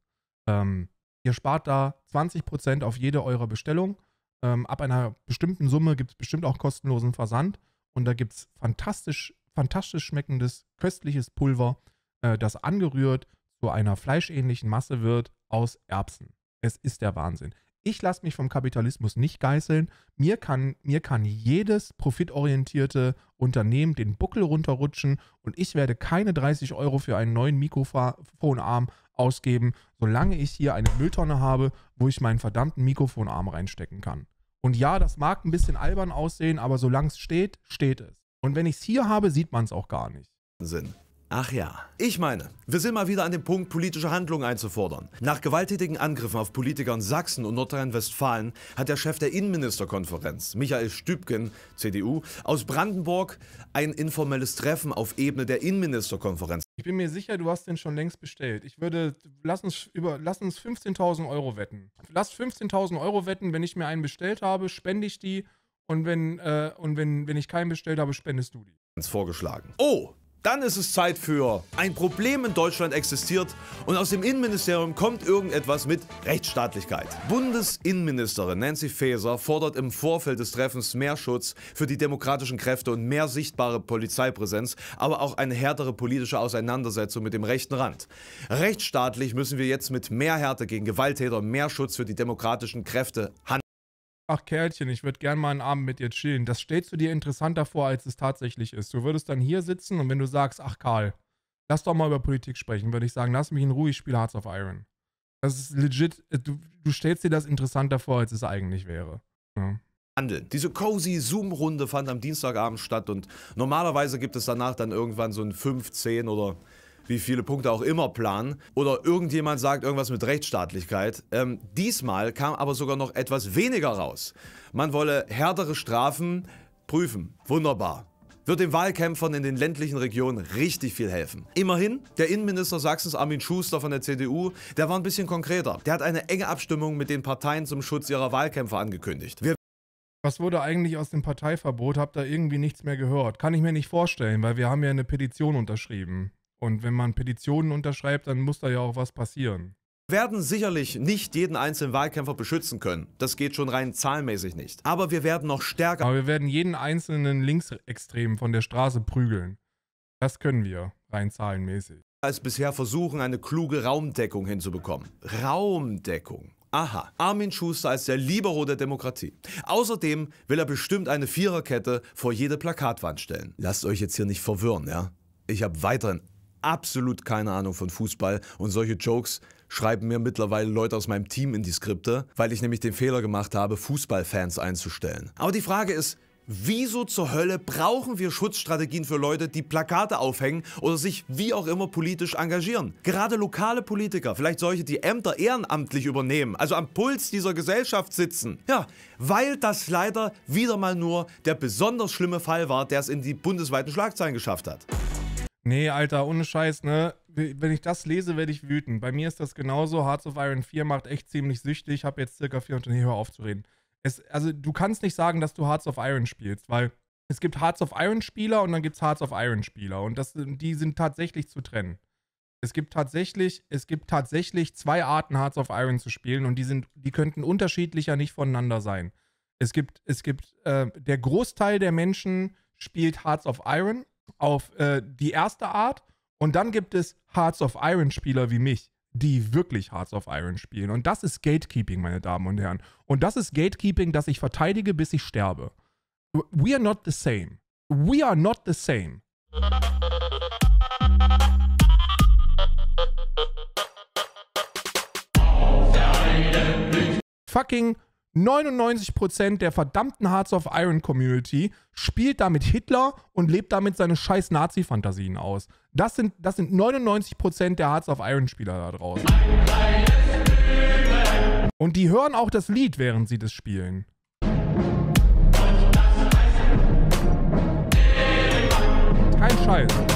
Ähm, ihr spart da 20% auf jede eurer Bestellung. Ähm, ab einer bestimmten Summe gibt es bestimmt auch kostenlosen Versand. Und da gibt es fantastisch, fantastisch schmeckendes, köstliches Pulver, äh, das angerührt zu einer fleischähnlichen Masse wird aus Erbsen. Es ist der Wahnsinn. Ich lasse mich vom Kapitalismus nicht geißeln. Mir kann, mir kann jedes profitorientierte Unternehmen den Buckel runterrutschen und ich werde keine 30 Euro für einen neuen Mikrofonarm ausgeben, solange ich hier eine Mülltonne habe, wo ich meinen verdammten Mikrofonarm reinstecken kann. Und ja, das mag ein bisschen albern aussehen, aber solange es steht, steht es. Und wenn ich es hier habe, sieht man es auch gar nicht. Sinn. Ach ja. Ich meine, wir sind mal wieder an dem Punkt, politische Handlungen einzufordern. Nach gewalttätigen Angriffen auf Politiker in Sachsen und Nordrhein-Westfalen hat der Chef der Innenministerkonferenz, Michael Stübgen, CDU, aus Brandenburg ein informelles Treffen auf Ebene der Innenministerkonferenz. Ich bin mir sicher, du hast den schon längst bestellt. Ich würde, lass uns, über, lass uns 15.000 Euro wetten. Lass 15.000 Euro wetten, wenn ich mir einen bestellt habe, spende ich die und wenn, äh, und wenn, wenn ich keinen bestellt habe, spendest du die. Vorgeschlagen. Oh, dann ist es Zeit für ein Problem in Deutschland existiert und aus dem Innenministerium kommt irgendetwas mit Rechtsstaatlichkeit. Bundesinnenministerin Nancy Faeser fordert im Vorfeld des Treffens mehr Schutz für die demokratischen Kräfte und mehr sichtbare Polizeipräsenz, aber auch eine härtere politische Auseinandersetzung mit dem rechten Rand. Rechtsstaatlich müssen wir jetzt mit mehr Härte gegen Gewalttäter und mehr Schutz für die demokratischen Kräfte handeln ach Kerlchen, ich würde gern mal einen Abend mit dir chillen, das stellst du dir interessanter vor, als es tatsächlich ist. Du würdest dann hier sitzen und wenn du sagst, ach Karl, lass doch mal über Politik sprechen, würde ich sagen, lass mich in Ruhe, ich spiele Hearts of Iron. Das ist legit, äh, du, du stellst dir das interessanter vor, als es eigentlich wäre. Ja. Handeln. Diese cozy Zoom-Runde fand am Dienstagabend statt und normalerweise gibt es danach dann irgendwann so ein 5, 10 oder wie viele Punkte auch immer planen, oder irgendjemand sagt irgendwas mit Rechtsstaatlichkeit. Ähm, diesmal kam aber sogar noch etwas weniger raus. Man wolle härtere Strafen prüfen. Wunderbar wird den Wahlkämpfern in den ländlichen Regionen richtig viel helfen. Immerhin, der Innenminister Sachsens Armin Schuster von der CDU, der war ein bisschen konkreter. Der hat eine enge Abstimmung mit den Parteien zum Schutz ihrer Wahlkämpfer angekündigt. Wir was wurde eigentlich aus dem Parteiverbot? Habt da irgendwie nichts mehr gehört. Kann ich mir nicht vorstellen, weil wir haben ja eine Petition unterschrieben. Und wenn man Petitionen unterschreibt, dann muss da ja auch was passieren. Wir werden sicherlich nicht jeden einzelnen Wahlkämpfer beschützen können. Das geht schon rein zahlenmäßig nicht. Aber wir werden noch stärker. Aber wir werden jeden einzelnen Linksextremen von der Straße prügeln. Das können wir rein zahlenmäßig. Als bisher versuchen, eine kluge Raumdeckung hinzubekommen. Raumdeckung. Aha, Armin Schuster als der Libero der Demokratie. Außerdem will er bestimmt eine Viererkette vor jede Plakatwand stellen. Lasst euch jetzt hier nicht verwirren, ja? Ich habe weiterhin absolut keine Ahnung von Fußball und solche Jokes schreiben mir mittlerweile Leute aus meinem Team in die Skripte, weil ich nämlich den Fehler gemacht habe, Fußballfans einzustellen. Aber die Frage ist, Wieso zur Hölle brauchen wir Schutzstrategien für Leute, die Plakate aufhängen oder sich wie auch immer politisch engagieren? Gerade lokale Politiker, vielleicht solche, die Ämter ehrenamtlich übernehmen, also am Puls dieser Gesellschaft sitzen. Ja, weil das leider wieder mal nur der besonders schlimme Fall war, der es in die bundesweiten Schlagzeilen geschafft hat. Nee, Alter, ohne Scheiß, ne? Wenn ich das lese, werde ich wütend. Bei mir ist das genauso. Hearts of Iron 4 macht echt ziemlich süchtig. Ich habe jetzt circa 400. Nee, hör auf zu reden. Es, also, du kannst nicht sagen, dass du Hearts of Iron spielst, weil es gibt Hearts of Iron Spieler und dann gibt es Hearts of Iron Spieler. Und das, die sind tatsächlich zu trennen. Es gibt tatsächlich, es gibt tatsächlich zwei Arten, Hearts of Iron zu spielen und die sind, die könnten unterschiedlicher nicht voneinander sein. Es gibt, es gibt, äh, der Großteil der Menschen spielt Hearts of Iron auf äh, die erste Art und dann gibt es Hearts of Iron Spieler wie mich, die wirklich Hearts of Iron spielen. Und das ist Gatekeeping, meine Damen und Herren. Und das ist Gatekeeping, das ich verteidige, bis ich sterbe. We are not the same. We are not the same. Fucking 99% der verdammten Hearts of Iron Community spielt damit Hitler und lebt damit seine scheiß Nazi-Fantasien aus. Das sind, das sind 99% der Hearts of Iron Spieler da draußen. Und die hören auch das Lied, während sie das spielen. Kein Scheiß.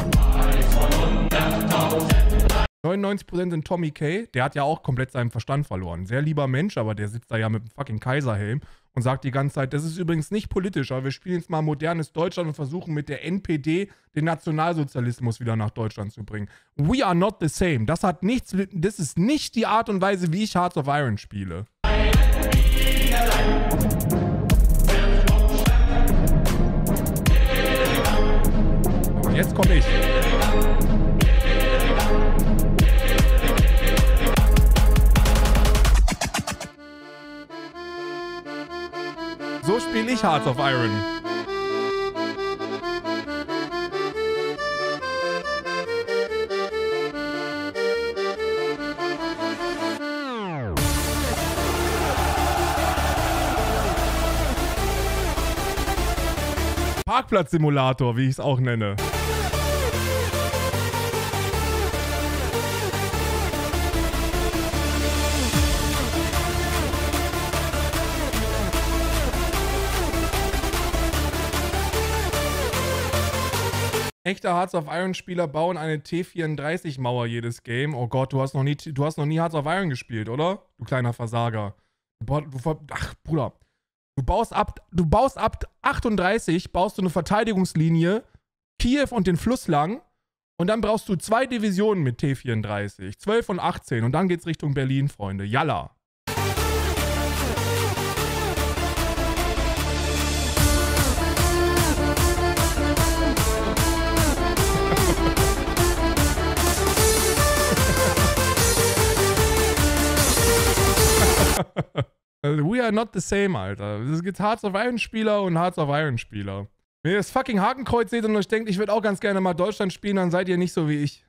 99% sind Tommy Kay, der hat ja auch komplett seinen Verstand verloren. Sehr lieber Mensch, aber der sitzt da ja mit dem fucking Kaiserhelm und sagt die ganze Zeit, das ist übrigens nicht politisch, aber wir spielen jetzt mal modernes Deutschland und versuchen mit der NPD den Nationalsozialismus wieder nach Deutschland zu bringen. We are not the same. Das hat nichts, das ist nicht die Art und Weise, wie ich Hearts of Iron spiele. jetzt komme ich. spiele ich Hearts of Iron. Parkplatz-Simulator, wie ich es auch nenne. Echte Hearts of Iron Spieler bauen eine T34 Mauer jedes Game. Oh Gott, du hast noch nie, du hast noch nie Hearts of Iron gespielt, oder? Du kleiner Versager. ach, Bruder. Du baust ab, du baust ab 38, baust du eine Verteidigungslinie, Kiew und den Fluss lang. Und dann brauchst du zwei Divisionen mit T34, 12 und 18. Und dann geht's Richtung Berlin, Freunde. Jalla. Also, we are not the same, Alter. Es gibt Hearts of Iron Spieler und Hearts of Iron Spieler. Wenn ihr das fucking Hakenkreuz seht und euch denkt, ich würde auch ganz gerne mal Deutschland spielen, dann seid ihr nicht so wie ich.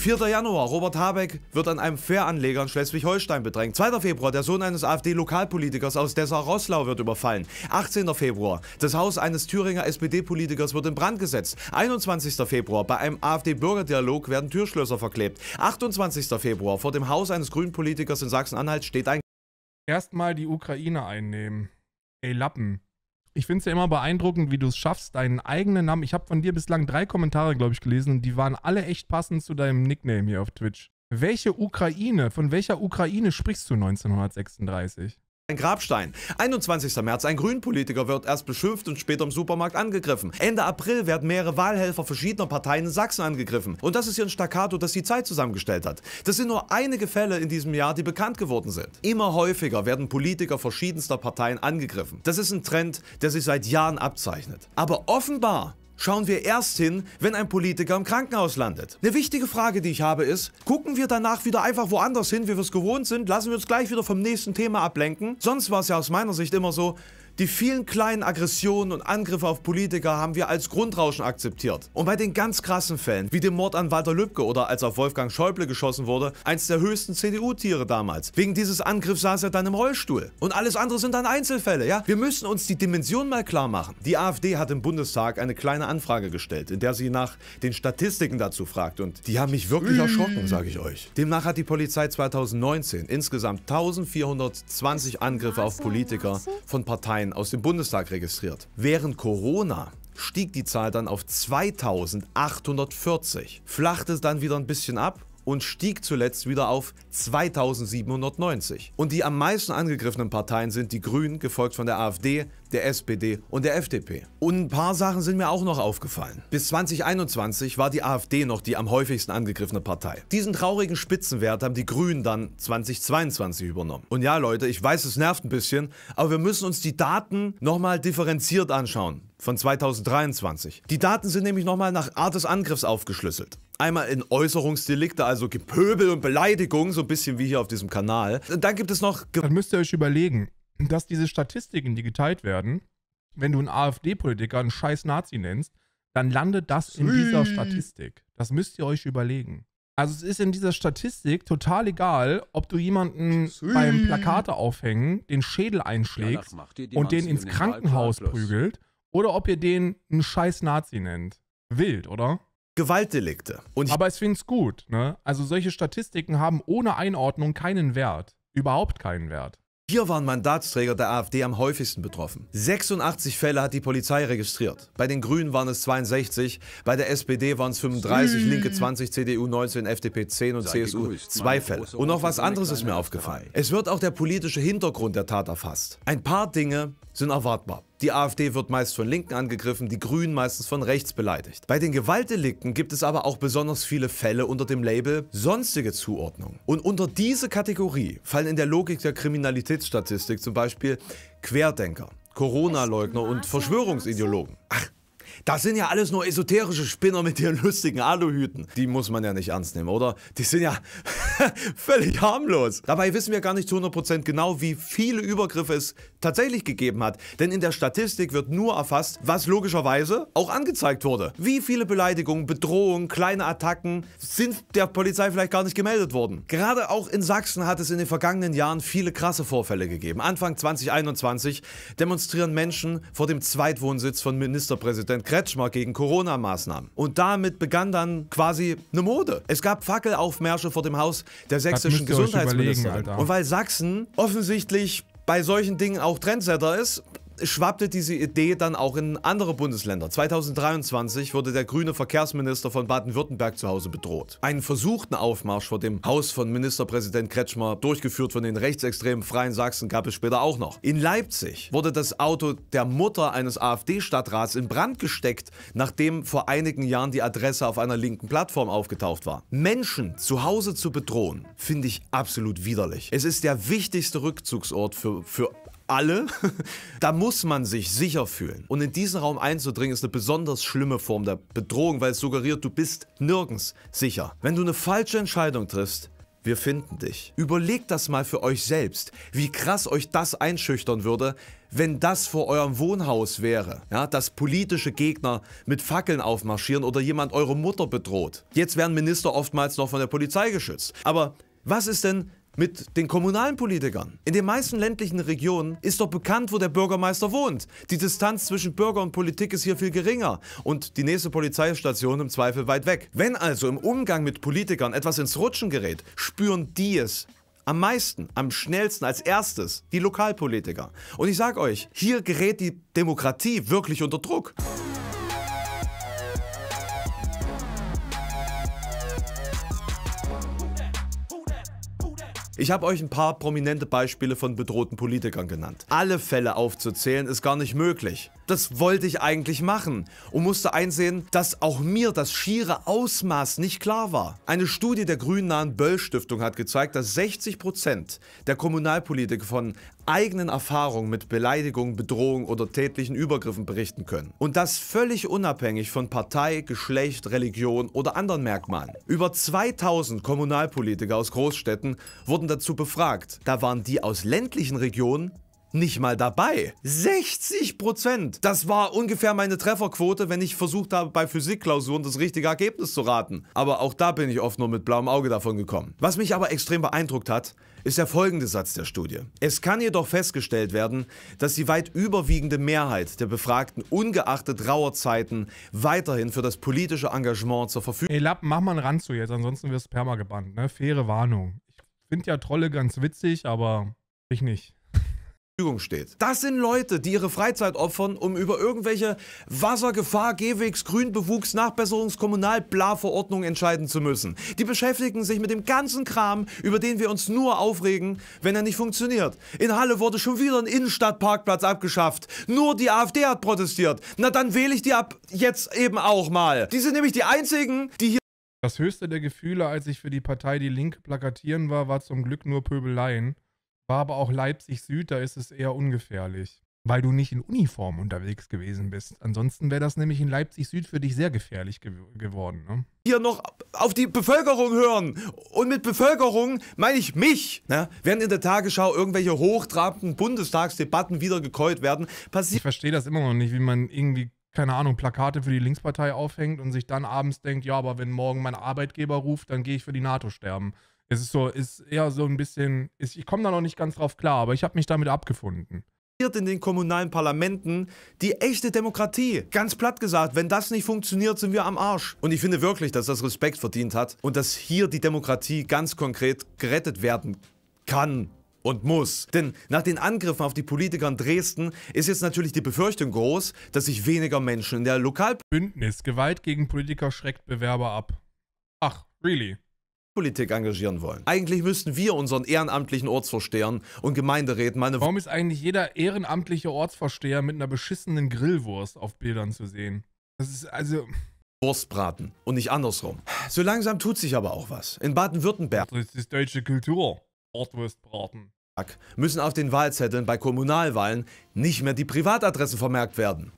4. Januar, Robert Habeck wird an einem Fähranleger in Schleswig-Holstein bedrängt. 2. Februar, der Sohn eines AfD-Lokalpolitikers aus Dessau-Rosslau wird überfallen. 18. Februar, das Haus eines Thüringer SPD-Politikers wird in Brand gesetzt. 21. Februar, bei einem AfD-Bürgerdialog werden Türschlösser verklebt. 28. Februar, vor dem Haus eines grünen in Sachsen-Anhalt steht ein... Erstmal die Ukraine einnehmen. Ey, Lappen ich finde es ja immer beeindruckend, wie du es schaffst, deinen eigenen Namen. Ich habe von dir bislang drei Kommentare, glaube ich, gelesen und die waren alle echt passend zu deinem Nickname hier auf Twitch. Welche Ukraine, von welcher Ukraine sprichst du 1936? Ein Grabstein. 21. März. Ein Grünpolitiker wird erst beschimpft und später im Supermarkt angegriffen. Ende April werden mehrere Wahlhelfer verschiedener Parteien in Sachsen angegriffen. Und das ist hier ein Staccato, das die Zeit zusammengestellt hat. Das sind nur einige Fälle in diesem Jahr, die bekannt geworden sind. Immer häufiger werden Politiker verschiedenster Parteien angegriffen. Das ist ein Trend, der sich seit Jahren abzeichnet. Aber offenbar schauen wir erst hin, wenn ein Politiker im Krankenhaus landet. Eine wichtige Frage, die ich habe ist, gucken wir danach wieder einfach woanders hin, wie wir es gewohnt sind, lassen wir uns gleich wieder vom nächsten Thema ablenken. Sonst war es ja aus meiner Sicht immer so, die vielen kleinen Aggressionen und Angriffe auf Politiker haben wir als Grundrauschen akzeptiert. Und bei den ganz krassen Fällen, wie dem Mord an Walter Lübcke oder als auf Wolfgang Schäuble geschossen wurde, eins der höchsten CDU-Tiere damals. Wegen dieses Angriffs saß er dann im Rollstuhl. Und alles andere sind dann Einzelfälle, ja? Wir müssen uns die Dimension mal klar machen. Die AfD hat im Bundestag eine kleine Anfrage gestellt, in der sie nach den Statistiken dazu fragt. Und die haben mich wirklich erschrocken, sage ich euch. Demnach hat die Polizei 2019 insgesamt 1420 Angriffe auf Politiker von Parteien Parteien aus dem Bundestag registriert. Während Corona stieg die Zahl dann auf 2840, flachte es dann wieder ein bisschen ab und stieg zuletzt wieder auf 2790. Und die am meisten angegriffenen Parteien sind die Grünen, gefolgt von der AfD, der SPD und der FDP. Und ein paar Sachen sind mir auch noch aufgefallen. Bis 2021 war die AfD noch die am häufigsten angegriffene Partei. Diesen traurigen Spitzenwert haben die Grünen dann 2022 übernommen. Und ja Leute, ich weiß, es nervt ein bisschen, aber wir müssen uns die Daten nochmal differenziert anschauen von 2023. Die Daten sind nämlich nochmal nach Art des Angriffs aufgeschlüsselt. Einmal in Äußerungsdelikte, also Gepöbel und Beleidigung, so ein bisschen wie hier auf diesem Kanal. Dann gibt es noch... Dann müsst ihr euch überlegen, dass diese Statistiken, die geteilt werden, wenn du einen AfD-Politiker einen scheiß Nazi nennst, dann landet das in dieser Statistik. Das müsst ihr euch überlegen. Also es ist in dieser Statistik total egal, ob du jemanden beim Plakate aufhängen den Schädel einschlägst und den ins Krankenhaus prügelt oder ob ihr den einen scheiß Nazi nennt. Wild, oder? Gewaltdelikte. Und Aber ich finde es gut, ne? Also solche Statistiken haben ohne Einordnung keinen Wert. Überhaupt keinen Wert. Hier waren Mandatsträger der AfD am häufigsten betroffen. 86 Fälle hat die Polizei registriert. Bei den Grünen waren es 62, bei der SPD waren es 35, Linke 20, CDU 19, FDP 10 und Sei CSU gegrüßt, zwei Fälle. Und noch was anderes ist mir aufgefallen. Es wird auch der politische Hintergrund der Tat erfasst. Ein paar Dinge sind erwartbar. Die AfD wird meist von Linken angegriffen, die Grünen meistens von rechts beleidigt. Bei den Gewaltdelikten gibt es aber auch besonders viele Fälle unter dem Label sonstige Zuordnung. Und unter diese Kategorie fallen in der Logik der Kriminalitätsstatistik zum Beispiel Querdenker, Corona-Leugner und Verschwörungsideologen. Ach, das sind ja alles nur esoterische Spinner mit ihren lustigen Aluhüten. Die muss man ja nicht ernst nehmen, oder? Die sind ja völlig harmlos. Dabei wissen wir gar nicht zu 100% genau, wie viele Übergriffe es tatsächlich gegeben hat. Denn in der Statistik wird nur erfasst, was logischerweise auch angezeigt wurde. Wie viele Beleidigungen, Bedrohungen, kleine Attacken sind der Polizei vielleicht gar nicht gemeldet worden. Gerade auch in Sachsen hat es in den vergangenen Jahren viele krasse Vorfälle gegeben. Anfang 2021 demonstrieren Menschen vor dem Zweitwohnsitz von Ministerpräsident Kretschmer gegen Corona-Maßnahmen. Und damit begann dann quasi eine Mode. Es gab Fackelaufmärsche vor dem Haus der sächsischen Gesundheitsministerin. Und weil Sachsen offensichtlich bei solchen Dingen auch Trendsetter ist, schwappte diese Idee dann auch in andere Bundesländer. 2023 wurde der grüne Verkehrsminister von Baden-Württemberg zu Hause bedroht. Einen versuchten Aufmarsch vor dem Haus von Ministerpräsident Kretschmer, durchgeführt von den rechtsextremen Freien Sachsen, gab es später auch noch. In Leipzig wurde das Auto der Mutter eines AfD-Stadtrats in Brand gesteckt, nachdem vor einigen Jahren die Adresse auf einer linken Plattform aufgetaucht war. Menschen zu Hause zu bedrohen, finde ich absolut widerlich. Es ist der wichtigste Rückzugsort für, für alle, da muss man sich sicher fühlen. Und in diesen Raum einzudringen ist eine besonders schlimme Form der Bedrohung, weil es suggeriert, du bist nirgends sicher. Wenn du eine falsche Entscheidung triffst, wir finden dich. Überlegt das mal für euch selbst, wie krass euch das einschüchtern würde, wenn das vor eurem Wohnhaus wäre, ja, dass politische Gegner mit Fackeln aufmarschieren oder jemand eure Mutter bedroht. Jetzt werden Minister oftmals noch von der Polizei geschützt. Aber was ist denn, mit den kommunalen Politikern. In den meisten ländlichen Regionen ist doch bekannt, wo der Bürgermeister wohnt. Die Distanz zwischen Bürger und Politik ist hier viel geringer und die nächste Polizeistation im Zweifel weit weg. Wenn also im Umgang mit Politikern etwas ins Rutschen gerät, spüren die es am meisten, am schnellsten, als erstes die Lokalpolitiker. Und ich sag euch, hier gerät die Demokratie wirklich unter Druck. Ich habe euch ein paar prominente Beispiele von bedrohten Politikern genannt. Alle Fälle aufzuzählen ist gar nicht möglich. Das wollte ich eigentlich machen und musste einsehen, dass auch mir das schiere Ausmaß nicht klar war. Eine Studie der grünnahen Böll-Stiftung hat gezeigt, dass 60% der Kommunalpolitiker von eigenen Erfahrungen mit Beleidigung, Bedrohung oder tätlichen Übergriffen berichten können. Und das völlig unabhängig von Partei, Geschlecht, Religion oder anderen Merkmalen. Über 2000 Kommunalpolitiker aus Großstädten wurden dazu befragt. Da waren die aus ländlichen Regionen nicht mal dabei. 60 Prozent. Das war ungefähr meine Trefferquote, wenn ich versucht habe, bei Physikklausuren das richtige Ergebnis zu raten. Aber auch da bin ich oft nur mit blauem Auge davon gekommen. Was mich aber extrem beeindruckt hat, ist der folgende Satz der Studie. Es kann jedoch festgestellt werden, dass die weit überwiegende Mehrheit der Befragten ungeachtet rauer Zeiten weiterhin für das politische Engagement zur Verfügung... Ey Lapp, mach mal einen Rand zu jetzt, ansonsten wirst du perma gebannt. Ne? Faire Warnung. Ich finde ja Trolle ganz witzig, aber ich nicht. Verfügung steht. Das sind Leute, die ihre Freizeit opfern, um über irgendwelche Wassergefahr, Gehwegs, Grünbewuchs, Nachbesserungs-, Kommunal-, Bla-Verordnungen entscheiden zu müssen. Die beschäftigen sich mit dem ganzen Kram, über den wir uns nur aufregen, wenn er nicht funktioniert. In Halle wurde schon wieder ein Innenstadtparkplatz abgeschafft. Nur die AfD hat protestiert. Na dann wähle ich die ab jetzt eben auch mal. Die sind nämlich die einzigen, die hier das höchste der Gefühle, als ich für die Partei Die Linke plakatieren war, war zum Glück nur Pöbeleien. War aber auch Leipzig Süd, da ist es eher ungefährlich, weil du nicht in Uniform unterwegs gewesen bist. Ansonsten wäre das nämlich in Leipzig Süd für dich sehr gefährlich ge geworden. Ne? Hier noch auf die Bevölkerung hören. Und mit Bevölkerung meine ich mich. Ne? Während in der Tagesschau irgendwelche hochtrabenden Bundestagsdebatten wieder gekeult werden, passiert. Ich verstehe das immer noch nicht, wie man irgendwie keine Ahnung, Plakate für die Linkspartei aufhängt und sich dann abends denkt, ja, aber wenn morgen mein Arbeitgeber ruft, dann gehe ich für die NATO sterben. Es ist so, ist eher so ein bisschen, ist, ich komme da noch nicht ganz drauf klar, aber ich habe mich damit abgefunden in den kommunalen Parlamenten die echte Demokratie. Ganz platt gesagt, wenn das nicht funktioniert, sind wir am Arsch. Und ich finde wirklich, dass das Respekt verdient hat und dass hier die Demokratie ganz konkret gerettet werden kann und muss. Denn nach den Angriffen auf die Politiker in Dresden ist jetzt natürlich die Befürchtung groß, dass sich weniger Menschen in der Lokal... Bündnis Gewalt gegen Politiker schreckt Bewerber ab. Ach, really? Stadtpolitik engagieren wollen. Eigentlich müssten wir unseren ehrenamtlichen Ortsvorstehern und Gemeinderäten meine... Warum ist eigentlich jeder ehrenamtliche Ortsvorsteher mit einer beschissenen Grillwurst auf Bildern zu sehen? Das ist also... Wurstbraten und nicht andersrum. So langsam tut sich aber auch was. In Baden-Württemberg... Also das ist deutsche Kultur. Ortwurstbraten müssen auf den Wahlzetteln bei Kommunalwahlen nicht mehr die Privatadressen vermerkt werden.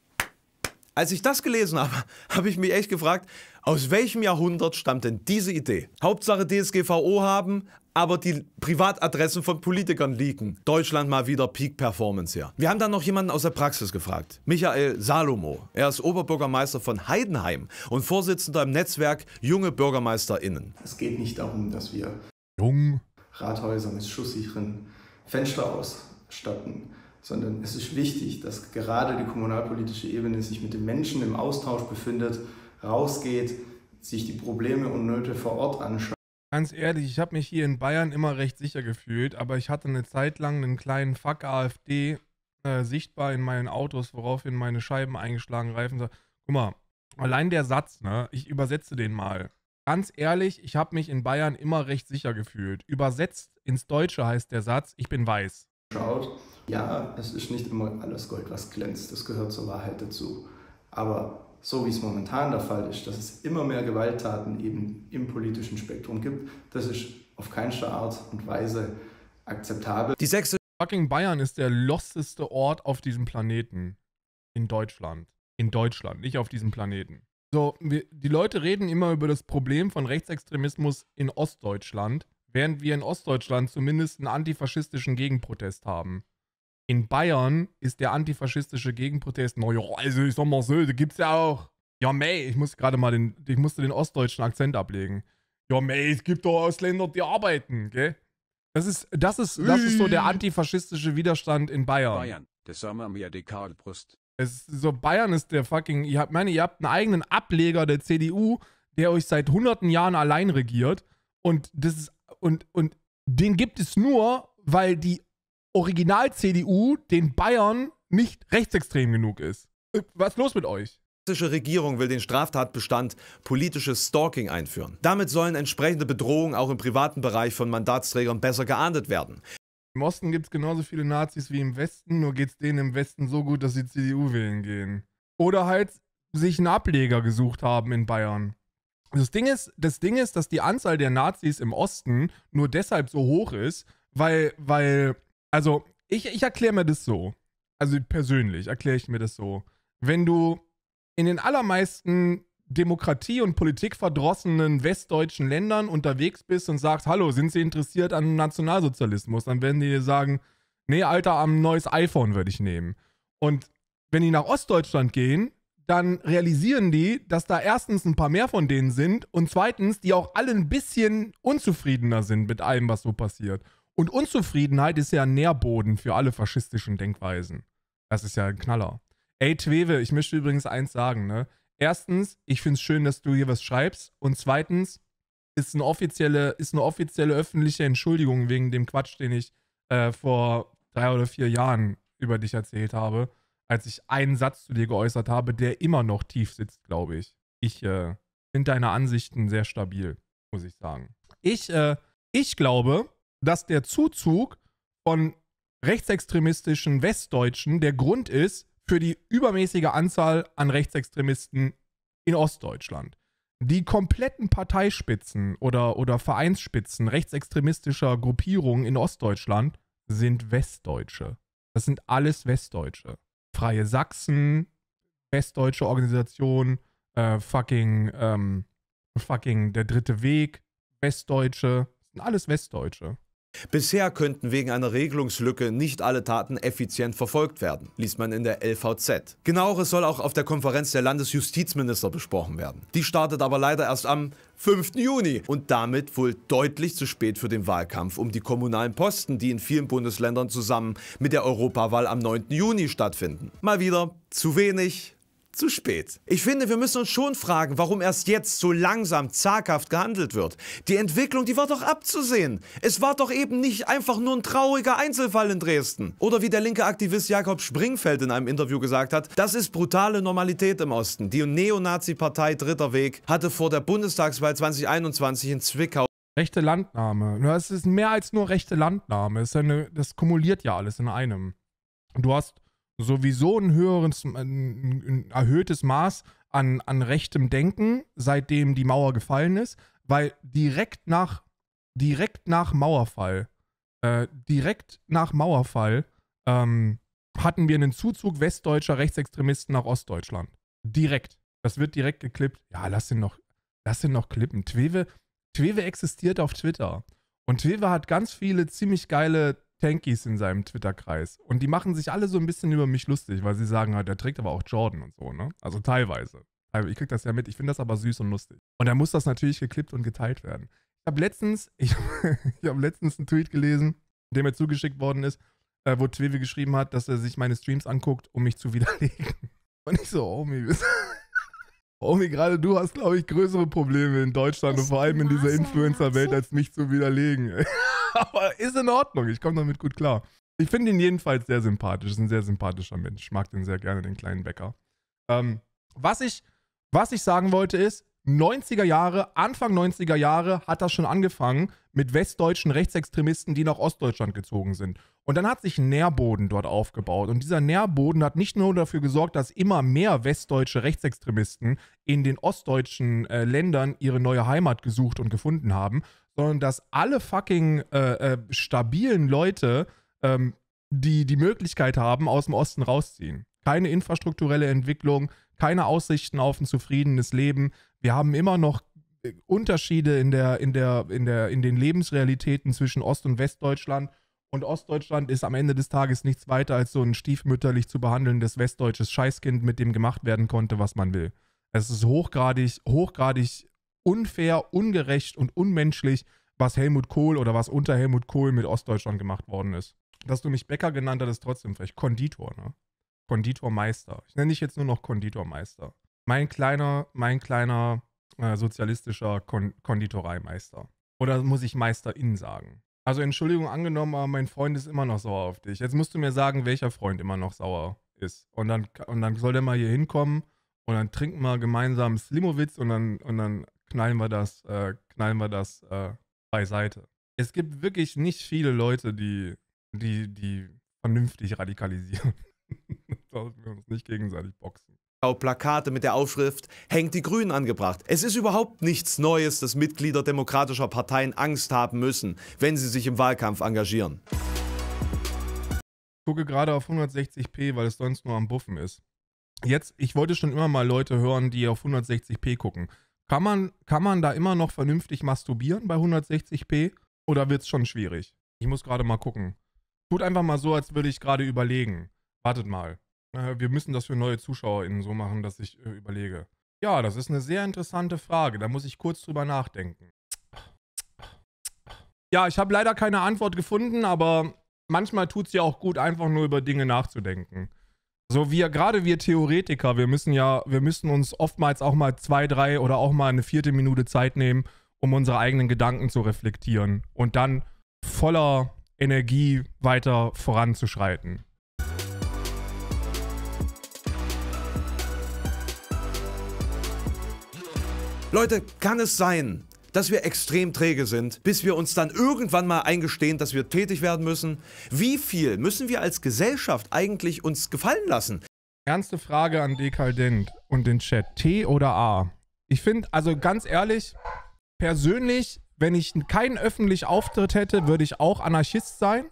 Als ich das gelesen habe, habe ich mich echt gefragt, aus welchem Jahrhundert stammt denn diese Idee? Hauptsache DSGVO haben, aber die Privatadressen von Politikern liegen. Deutschland mal wieder Peak Performance her. Wir haben dann noch jemanden aus der Praxis gefragt. Michael Salomo. Er ist Oberbürgermeister von Heidenheim und Vorsitzender im Netzwerk Junge BürgermeisterInnen. Es geht nicht darum, dass wir Jung. Rathäuser mit schusssicheren Fenster ausstatten, sondern es ist wichtig, dass gerade die kommunalpolitische Ebene sich mit den Menschen im Austausch befindet rausgeht, sich die Probleme und Nöte vor Ort anschaut. Ganz ehrlich, ich habe mich hier in Bayern immer recht sicher gefühlt, aber ich hatte eine Zeit lang einen kleinen Fuck AfD äh, sichtbar in meinen Autos, woraufhin meine Scheiben eingeschlagen, Reifen. So. Guck mal, allein der Satz, ne? Ich übersetze den mal. Ganz ehrlich, ich habe mich in Bayern immer recht sicher gefühlt. Übersetzt ins Deutsche heißt der Satz, ich bin weiß. Schaut, ja, es ist nicht immer alles Gold, was glänzt. Das gehört zur Wahrheit dazu. Aber so wie es momentan der Fall ist, dass es immer mehr Gewalttaten eben im politischen Spektrum gibt, das ist auf keinster Art und Weise akzeptabel. Die sechste fucking Bayern ist der losteste Ort auf diesem Planeten. In Deutschland. In Deutschland, nicht auf diesem Planeten. So, wir, die Leute reden immer über das Problem von Rechtsextremismus in Ostdeutschland, während wir in Ostdeutschland zumindest einen antifaschistischen Gegenprotest haben. In Bayern ist der antifaschistische Gegenprotest, naja, oh, also ich sag mal so, da gibt's ja auch. Ja, mei, ich musste gerade mal den, ich musste den ostdeutschen Akzent ablegen. Ja, mei, es gibt doch Ausländer, die arbeiten, gell? Das ist, das ist, das ist so der antifaschistische Widerstand in Bayern. Bayern, das sagen wir mir die Karlbrust. Es, so Bayern ist der fucking, ich meine, ihr habt einen eigenen Ableger der CDU, der euch seit hunderten Jahren allein regiert und das ist, und, und den gibt es nur, weil die Original-CDU den Bayern nicht rechtsextrem genug ist. Äh, was ist los mit euch? Die russische Regierung will den Straftatbestand politisches Stalking einführen. Damit sollen entsprechende Bedrohungen auch im privaten Bereich von Mandatsträgern besser geahndet werden. Im Osten gibt es genauso viele Nazis wie im Westen, nur geht es denen im Westen so gut, dass sie CDU wählen gehen. Oder halt sich einen Ableger gesucht haben in Bayern. Das Ding ist, das Ding ist dass die Anzahl der Nazis im Osten nur deshalb so hoch ist, weil, weil also, ich, ich erkläre mir das so. Also persönlich erkläre ich mir das so. Wenn du in den allermeisten Demokratie- und politikverdrossenen westdeutschen Ländern unterwegs bist und sagst, hallo, sind Sie interessiert an Nationalsozialismus? Dann werden die dir sagen, nee, Alter, am neues iPhone würde ich nehmen. Und wenn die nach Ostdeutschland gehen, dann realisieren die, dass da erstens ein paar mehr von denen sind und zweitens, die auch alle ein bisschen unzufriedener sind mit allem, was so passiert. Und Unzufriedenheit ist ja ein Nährboden für alle faschistischen Denkweisen. Das ist ja ein Knaller. Ey, Twewe, ich möchte übrigens eins sagen, ne? Erstens, ich finde es schön, dass du hier was schreibst. Und zweitens, ist eine offizielle, ist eine offizielle öffentliche Entschuldigung wegen dem Quatsch, den ich äh, vor drei oder vier Jahren über dich erzählt habe, als ich einen Satz zu dir geäußert habe, der immer noch tief sitzt, glaube ich. Ich äh, finde deine Ansichten sehr stabil, muss ich sagen. Ich, äh, ich glaube, dass der Zuzug von rechtsextremistischen Westdeutschen der Grund ist für die übermäßige Anzahl an Rechtsextremisten in Ostdeutschland. Die kompletten Parteispitzen oder, oder Vereinsspitzen rechtsextremistischer Gruppierungen in Ostdeutschland sind Westdeutsche. Das sind alles Westdeutsche. Freie Sachsen, westdeutsche Organisation, äh, fucking, ähm, fucking der dritte Weg, Westdeutsche, sind alles Westdeutsche. Bisher könnten wegen einer Regelungslücke nicht alle Taten effizient verfolgt werden, liest man in der LVZ. Genaueres soll auch auf der Konferenz der Landesjustizminister besprochen werden. Die startet aber leider erst am 5. Juni und damit wohl deutlich zu spät für den Wahlkampf um die kommunalen Posten, die in vielen Bundesländern zusammen mit der Europawahl am 9. Juni stattfinden. Mal wieder zu wenig, zu spät. Ich finde, wir müssen uns schon fragen, warum erst jetzt so langsam zaghaft gehandelt wird. Die Entwicklung, die war doch abzusehen. Es war doch eben nicht einfach nur ein trauriger Einzelfall in Dresden. Oder wie der linke Aktivist Jakob Springfeld in einem Interview gesagt hat, das ist brutale Normalität im Osten. Die Neonazi-Partei Dritter Weg hatte vor der Bundestagswahl 2021 in Zwickau Rechte Landnahme. Es ist mehr als nur rechte Landnahme. Das, ja eine, das kumuliert ja alles in einem. Du hast sowieso ein höheres, äh, ein erhöhtes Maß an, an rechtem Denken, seitdem die Mauer gefallen ist, weil direkt nach, direkt nach Mauerfall, äh, direkt nach Mauerfall ähm, hatten wir einen Zuzug westdeutscher Rechtsextremisten nach Ostdeutschland. Direkt. Das wird direkt geklippt. Ja, lass ihn noch, lass ihn noch klippen. Twewe, Twewe existiert auf Twitter. Und Twewe hat ganz viele ziemlich geile Tankies in seinem Twitter-Kreis. Und die machen sich alle so ein bisschen über mich lustig, weil sie sagen, ja, halt, der trägt aber auch Jordan und so, ne? Also teilweise. ich krieg das ja mit, ich finde das aber süß und lustig. Und dann muss das natürlich geklippt und geteilt werden. Ich habe letztens, ich, ich habe letztens einen Tweet gelesen, der mir zugeschickt worden ist, äh, wo Twewe geschrieben hat, dass er sich meine Streams anguckt, um mich zu widerlegen. Und ich so, oh, mir Omi, gerade du hast, glaube ich, größere Probleme in Deutschland das und vor allem in dieser Influencer-Welt, als mich zu widerlegen. Aber ist in Ordnung, ich komme damit gut klar. Ich finde ihn jedenfalls sehr sympathisch, ist ein sehr sympathischer Mensch. Ich mag den sehr gerne, den kleinen Bäcker. Ähm, was, ich, was ich sagen wollte ist, 90er Jahre, Anfang 90er Jahre hat das schon angefangen mit westdeutschen Rechtsextremisten, die nach Ostdeutschland gezogen sind. Und dann hat sich ein Nährboden dort aufgebaut. Und dieser Nährboden hat nicht nur dafür gesorgt, dass immer mehr westdeutsche Rechtsextremisten in den ostdeutschen äh, Ländern ihre neue Heimat gesucht und gefunden haben, sondern dass alle fucking äh, äh, stabilen Leute, ähm, die die Möglichkeit haben, aus dem Osten rausziehen. Keine infrastrukturelle Entwicklung, keine Aussichten auf ein zufriedenes Leben wir haben immer noch äh, Unterschiede in der, in der, in der, in den Lebensrealitäten zwischen Ost- und Westdeutschland. Und Ostdeutschland ist am Ende des Tages nichts weiter als so ein stiefmütterlich zu behandelndes westdeutsches Scheißkind, mit dem gemacht werden konnte, was man will. Es ist hochgradig, hochgradig unfair, ungerecht und unmenschlich, was Helmut Kohl oder was unter Helmut Kohl mit Ostdeutschland gemacht worden ist. Dass du mich Bäcker genannt hast, ist trotzdem vielleicht Konditor, ne? Konditormeister. Ich nenne dich jetzt nur noch Konditormeister mein kleiner, mein kleiner äh, sozialistischer Kon Konditoreimeister. Oder muss ich Meisterin sagen? Also Entschuldigung angenommen, aber mein Freund ist immer noch sauer auf dich. Jetzt musst du mir sagen, welcher Freund immer noch sauer ist. Und dann, und dann soll der mal hier hinkommen und dann trinken wir gemeinsam Slimowitz und dann, und dann knallen wir das, äh, knallen wir das äh, beiseite. Es gibt wirklich nicht viele Leute, die, die, die vernünftig radikalisieren. Sollten wir uns nicht gegenseitig boxen. Plakate mit der Aufschrift Hängt die Grünen angebracht. Es ist überhaupt nichts Neues, dass Mitglieder demokratischer Parteien Angst haben müssen, wenn sie sich im Wahlkampf engagieren. Ich gucke gerade auf 160p, weil es sonst nur am Buffen ist. Jetzt, ich wollte schon immer mal Leute hören, die auf 160p gucken. Kann man, kann man da immer noch vernünftig masturbieren bei 160p? Oder wird es schon schwierig? Ich muss gerade mal gucken. Tut einfach mal so, als würde ich gerade überlegen. Wartet mal. Äh, wir müssen das für neue ZuschauerInnen so machen, dass ich äh, überlege. Ja, das ist eine sehr interessante Frage. Da muss ich kurz drüber nachdenken. Ja, ich habe leider keine Antwort gefunden, aber manchmal tut es ja auch gut, einfach nur über Dinge nachzudenken. So wir, gerade wir Theoretiker, wir müssen ja, wir müssen uns oftmals auch mal zwei, drei oder auch mal eine vierte Minute Zeit nehmen, um unsere eigenen Gedanken zu reflektieren und dann voller Energie weiter voranzuschreiten. Leute, kann es sein, dass wir extrem träge sind, bis wir uns dann irgendwann mal eingestehen, dass wir tätig werden müssen? Wie viel müssen wir als Gesellschaft eigentlich uns gefallen lassen? Ernste Frage an Dekaldent und den Chat. T oder A? Ich finde, also ganz ehrlich, persönlich, wenn ich keinen öffentlichen Auftritt hätte, würde ich auch Anarchist sein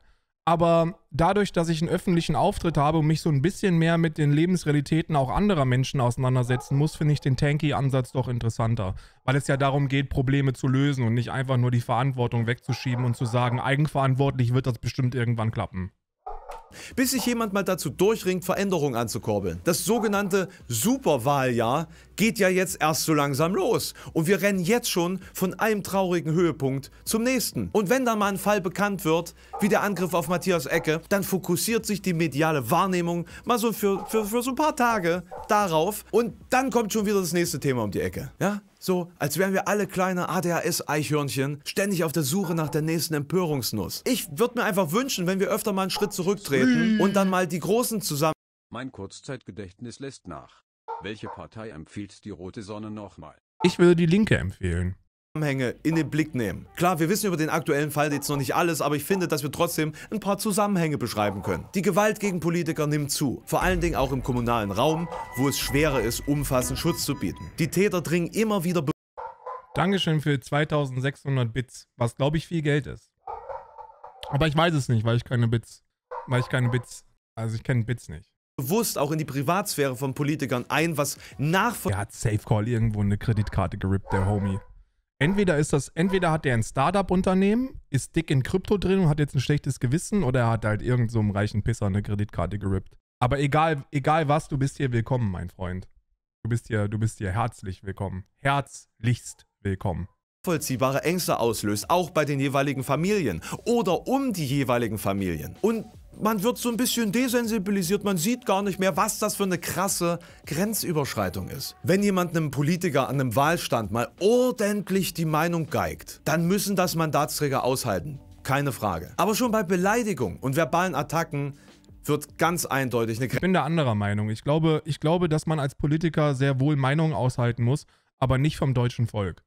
aber dadurch, dass ich einen öffentlichen Auftritt habe und mich so ein bisschen mehr mit den Lebensrealitäten auch anderer Menschen auseinandersetzen muss, finde ich den Tanky-Ansatz doch interessanter. Weil es ja darum geht, Probleme zu lösen und nicht einfach nur die Verantwortung wegzuschieben und zu sagen, eigenverantwortlich wird das bestimmt irgendwann klappen. Bis sich jemand mal dazu durchringt, Veränderungen anzukurbeln. Das sogenannte Superwahljahr geht ja jetzt erst so langsam los. Und wir rennen jetzt schon von einem traurigen Höhepunkt zum nächsten. Und wenn dann mal ein Fall bekannt wird, wie der Angriff auf Matthias Ecke, dann fokussiert sich die mediale Wahrnehmung mal so für, für, für so ein paar Tage darauf. Und dann kommt schon wieder das nächste Thema um die Ecke. Ja? So, als wären wir alle kleine ADHS-Eichhörnchen, ständig auf der Suche nach der nächsten Empörungsnuss. Ich würde mir einfach wünschen, wenn wir öfter mal einen Schritt zurücktreten hm. und dann mal die Großen zusammen... Mein Kurzzeitgedächtnis lässt nach. Welche Partei empfiehlt die Rote Sonne nochmal? Ich würde die Linke empfehlen. Zusammenhänge in den Blick nehmen. Klar, wir wissen über den aktuellen Fall jetzt noch nicht alles, aber ich finde, dass wir trotzdem ein paar Zusammenhänge beschreiben können. Die Gewalt gegen Politiker nimmt zu, vor allen Dingen auch im kommunalen Raum, wo es schwerer ist, umfassend Schutz zu bieten. Die Täter dringen immer wieder... Be Dankeschön für 2600 Bits, was glaube ich viel Geld ist. Aber ich weiß es nicht, weil ich keine Bits... Weil ich keine Bits... Also ich kenne Bits nicht bewusst auch in die Privatsphäre von Politikern ein, was nachvollziehbar... Er hat Safecall irgendwo eine Kreditkarte gerippt, der Homie. Entweder ist das, entweder hat der ein Startup-Unternehmen, ist dick in Krypto drin und hat jetzt ein schlechtes Gewissen oder er hat halt irgend so einem reichen Pisser eine Kreditkarte gerippt. Aber egal, egal was, du bist hier willkommen, mein Freund. Du bist hier, du bist hier herzlich willkommen. Herzlichst willkommen vollziehbare Ängste auslöst, auch bei den jeweiligen Familien oder um die jeweiligen Familien. Und man wird so ein bisschen desensibilisiert, man sieht gar nicht mehr, was das für eine krasse Grenzüberschreitung ist. Wenn jemand einem Politiker an einem Wahlstand mal ordentlich die Meinung geigt, dann müssen das Mandatsträger aushalten. Keine Frage. Aber schon bei Beleidigung und verbalen Attacken wird ganz eindeutig eine Grenze. Ich bin da anderer Meinung. Ich glaube, ich glaube, dass man als Politiker sehr wohl Meinungen aushalten muss, aber nicht vom deutschen Volk.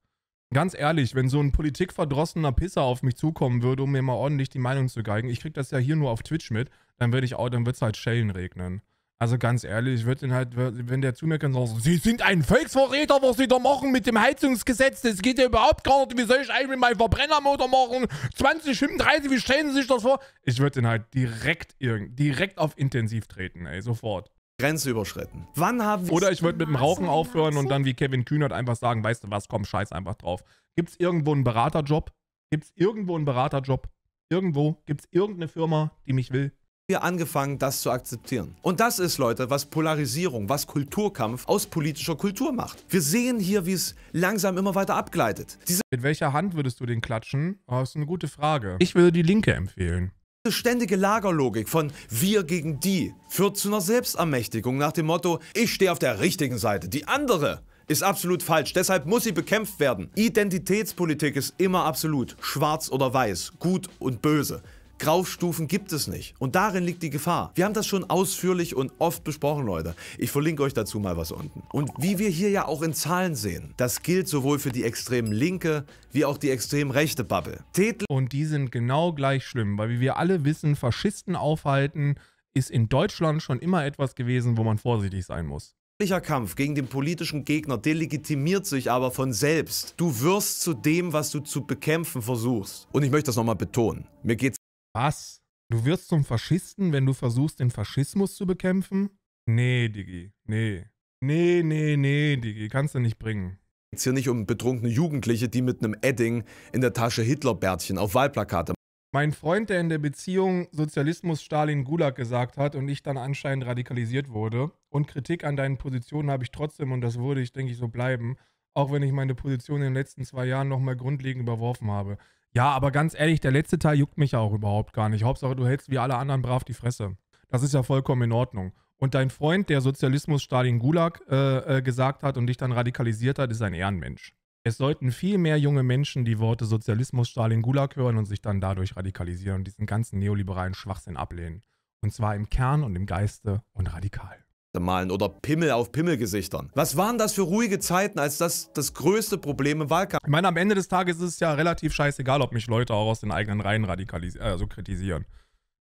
Ganz ehrlich, wenn so ein politikverdrossener Pisser auf mich zukommen würde, um mir mal ordentlich die Meinung zu geigen, ich krieg das ja hier nur auf Twitch mit, dann würde ich auch, dann es halt Schellen regnen. Also ganz ehrlich, ich würde den halt, wenn der zu mir kommt, sagen, Sie sind ein Volksverräter, was Sie da machen mit dem Heizungsgesetz, das geht ja überhaupt gar nicht, wie soll ich eigentlich meinen Verbrennermotor machen? 20, 35, wie stellen Sie sich das vor? Ich würde den halt direkt, direkt auf intensiv treten, ey, sofort. Grenze überschritten. Wann haben wir... Oder ich würde mit dem Rauchen aufhören und dann wie Kevin Kühnert einfach sagen, weißt du was, komm, scheiß einfach drauf. Gibt es irgendwo einen Beraterjob? Gibt es irgendwo einen Beraterjob? Irgendwo? Gibt es irgendeine Firma, die mich will? wir angefangen, das zu akzeptieren. Und das ist, Leute, was Polarisierung, was Kulturkampf aus politischer Kultur macht. Wir sehen hier, wie es langsam immer weiter abgleitet. Diese Mit welcher Hand würdest du den klatschen? Das oh, ist eine gute Frage. Ich würde die Linke empfehlen. Diese ständige Lagerlogik von wir gegen die führt zu einer Selbstermächtigung nach dem Motto, ich stehe auf der richtigen Seite, die andere ist absolut falsch, deshalb muss sie bekämpft werden. Identitätspolitik ist immer absolut, schwarz oder weiß, gut und böse. Graustufen gibt es nicht. Und darin liegt die Gefahr. Wir haben das schon ausführlich und oft besprochen, Leute. Ich verlinke euch dazu mal was unten. Und wie wir hier ja auch in Zahlen sehen, das gilt sowohl für die extrem linke wie auch die extrem rechte Bubble. Tätl und die sind genau gleich schlimm, weil wie wir alle wissen, Faschisten aufhalten ist in Deutschland schon immer etwas gewesen, wo man vorsichtig sein muss. Täglicher Kampf gegen den politischen Gegner delegitimiert sich aber von selbst. Du wirst zu dem, was du zu bekämpfen versuchst. Und ich möchte das nochmal betonen. Mir geht's was? Du wirst zum Faschisten, wenn du versuchst, den Faschismus zu bekämpfen? Nee, Digi. Nee. Nee, nee, nee, Digi. Kannst du nicht bringen. Es hier nicht um betrunkene Jugendliche, die mit einem Edding in der Tasche Hitlerbärtchen auf Wahlplakate. Mein Freund, der in der Beziehung Sozialismus Stalin Gulag gesagt hat und ich dann anscheinend radikalisiert wurde und Kritik an deinen Positionen habe ich trotzdem und das würde ich, denke ich, so bleiben, auch wenn ich meine Position in den letzten zwei Jahren nochmal grundlegend überworfen habe. Ja, aber ganz ehrlich, der letzte Teil juckt mich ja auch überhaupt gar nicht. Hauptsache, du hältst wie alle anderen brav die Fresse. Das ist ja vollkommen in Ordnung. Und dein Freund, der Sozialismus Stalin Gulag äh, äh, gesagt hat und dich dann radikalisiert hat, ist ein Ehrenmensch. Es sollten viel mehr junge Menschen die Worte Sozialismus Stalin Gulag hören und sich dann dadurch radikalisieren und diesen ganzen neoliberalen Schwachsinn ablehnen. Und zwar im Kern und im Geiste und radikal malen oder Pimmel auf Pimmelgesichtern. Was waren das für ruhige Zeiten, als das das größte Problem im Wahlkampf? Ich meine, am Ende des Tages ist es ja relativ scheißegal, ob mich Leute auch aus den eigenen Reihen radikalisieren, also äh, kritisieren.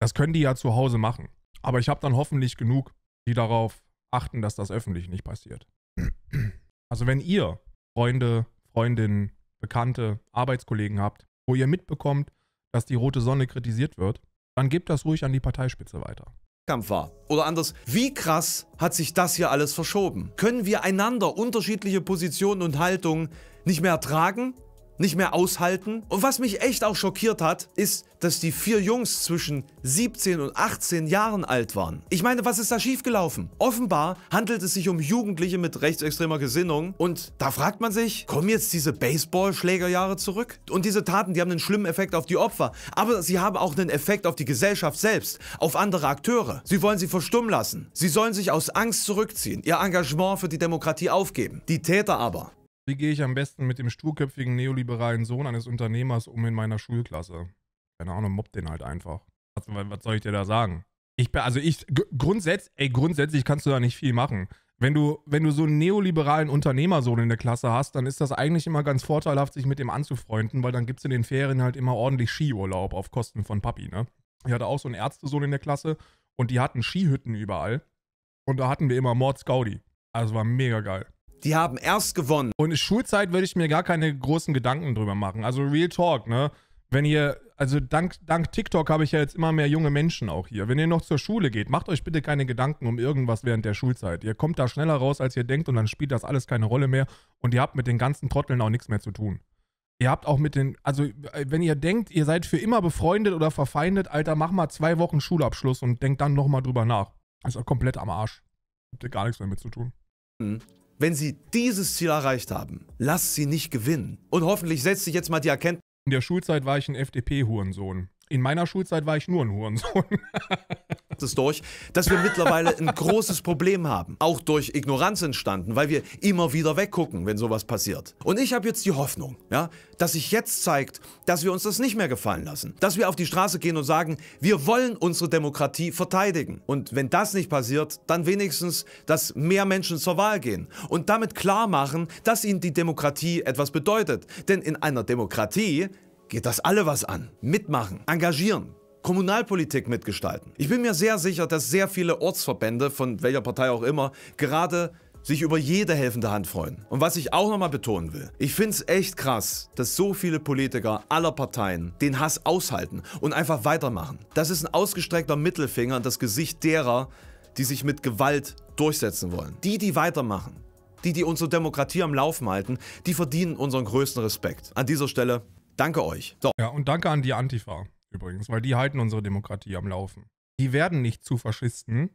Das können die ja zu Hause machen. Aber ich habe dann hoffentlich genug, die darauf achten, dass das öffentlich nicht passiert. Also wenn ihr Freunde, Freundinnen, Bekannte, Arbeitskollegen habt, wo ihr mitbekommt, dass die rote Sonne kritisiert wird, dann gebt das ruhig an die Parteispitze weiter. Kampf war. Oder anders, wie krass hat sich das hier alles verschoben? Können wir einander unterschiedliche Positionen und Haltungen nicht mehr ertragen? nicht mehr aushalten. Und was mich echt auch schockiert hat, ist, dass die vier Jungs zwischen 17 und 18 Jahren alt waren. Ich meine, was ist da schiefgelaufen? Offenbar handelt es sich um Jugendliche mit rechtsextremer Gesinnung und da fragt man sich, kommen jetzt diese Baseballschlägerjahre zurück? Und diese Taten, die haben einen schlimmen Effekt auf die Opfer, aber sie haben auch einen Effekt auf die Gesellschaft selbst, auf andere Akteure. Sie wollen sie verstummen lassen. Sie sollen sich aus Angst zurückziehen, ihr Engagement für die Demokratie aufgeben. Die Täter aber, wie gehe ich am besten mit dem sturköpfigen neoliberalen Sohn eines Unternehmers um in meiner Schulklasse? Keine Ahnung, mobbt den halt einfach. Was, was soll ich dir da sagen? Ich, also ich, grundsätzlich, ey, grundsätzlich kannst du da nicht viel machen. Wenn du, wenn du so einen neoliberalen Unternehmersohn in der Klasse hast, dann ist das eigentlich immer ganz vorteilhaft, sich mit dem anzufreunden, weil dann gibt es in den Ferien halt immer ordentlich Skiurlaub auf Kosten von Papi, ne? Ich hatte auch so einen Ärztesohn in der Klasse und die hatten Skihütten überall. Und da hatten wir immer Mordsgaudi. Also war mega geil. Die haben erst gewonnen. Und in Schulzeit würde ich mir gar keine großen Gedanken drüber machen. Also Real Talk, ne? Wenn ihr, also dank, dank TikTok habe ich ja jetzt immer mehr junge Menschen auch hier. Wenn ihr noch zur Schule geht, macht euch bitte keine Gedanken um irgendwas während der Schulzeit. Ihr kommt da schneller raus, als ihr denkt und dann spielt das alles keine Rolle mehr und ihr habt mit den ganzen Trotteln auch nichts mehr zu tun. Ihr habt auch mit den, also äh, wenn ihr denkt, ihr seid für immer befreundet oder verfeindet, Alter, mach mal zwei Wochen Schulabschluss und denkt dann nochmal drüber nach. Das ist auch komplett am Arsch. Habt ihr gar nichts mehr mit zu tun. Mhm. Wenn sie dieses Ziel erreicht haben, lass sie nicht gewinnen. Und hoffentlich setzt sich jetzt mal die Erkenntnis. In der Schulzeit war ich ein FDP-Hurensohn. In meiner Schulzeit war ich nur ein Hurensohn. das ist durch, dass wir mittlerweile ein großes Problem haben. Auch durch Ignoranz entstanden, weil wir immer wieder weggucken, wenn sowas passiert. Und ich habe jetzt die Hoffnung, ja, dass sich jetzt zeigt, dass wir uns das nicht mehr gefallen lassen. Dass wir auf die Straße gehen und sagen, wir wollen unsere Demokratie verteidigen. Und wenn das nicht passiert, dann wenigstens, dass mehr Menschen zur Wahl gehen. Und damit klar machen, dass ihnen die Demokratie etwas bedeutet. Denn in einer Demokratie geht das alle was an. Mitmachen, engagieren, Kommunalpolitik mitgestalten. Ich bin mir sehr sicher, dass sehr viele Ortsverbände, von welcher Partei auch immer, gerade sich über jede helfende Hand freuen. Und was ich auch nochmal betonen will, ich finde es echt krass, dass so viele Politiker aller Parteien den Hass aushalten und einfach weitermachen. Das ist ein ausgestreckter Mittelfinger an das Gesicht derer, die sich mit Gewalt durchsetzen wollen. Die, die weitermachen, die, die unsere Demokratie am Laufen halten, die verdienen unseren größten Respekt. An dieser Stelle Danke euch. So. Ja, und danke an die Antifa übrigens, weil die halten unsere Demokratie am Laufen. Die werden nicht zu Faschisten,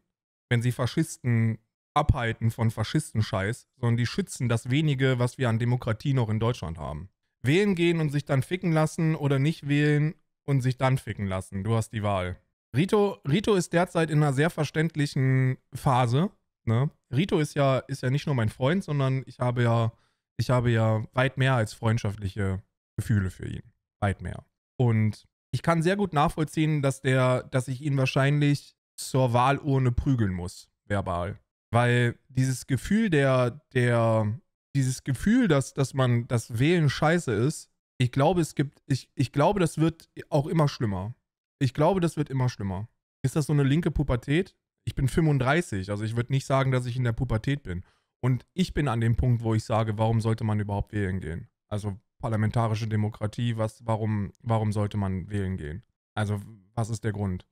wenn sie Faschisten abhalten von Faschistenscheiß, sondern die schützen das wenige, was wir an Demokratie noch in Deutschland haben. Wählen gehen und sich dann ficken lassen oder nicht wählen und sich dann ficken lassen. Du hast die Wahl. Rito, Rito ist derzeit in einer sehr verständlichen Phase. Ne? Rito ist ja, ist ja nicht nur mein Freund, sondern ich habe ja, ich habe ja weit mehr als freundschaftliche Gefühle für ihn. Weit mehr. Und ich kann sehr gut nachvollziehen, dass der, dass ich ihn wahrscheinlich zur Wahlurne prügeln muss, verbal. Weil dieses Gefühl der, der, dieses Gefühl, dass, dass man, dass Wählen scheiße ist, ich glaube, es gibt, ich, ich glaube, das wird auch immer schlimmer. Ich glaube, das wird immer schlimmer. Ist das so eine linke Pubertät? Ich bin 35, also ich würde nicht sagen, dass ich in der Pubertät bin. Und ich bin an dem Punkt, wo ich sage, warum sollte man überhaupt wählen gehen? Also parlamentarische Demokratie, was, warum, warum sollte man wählen gehen? Also, was ist der Grund?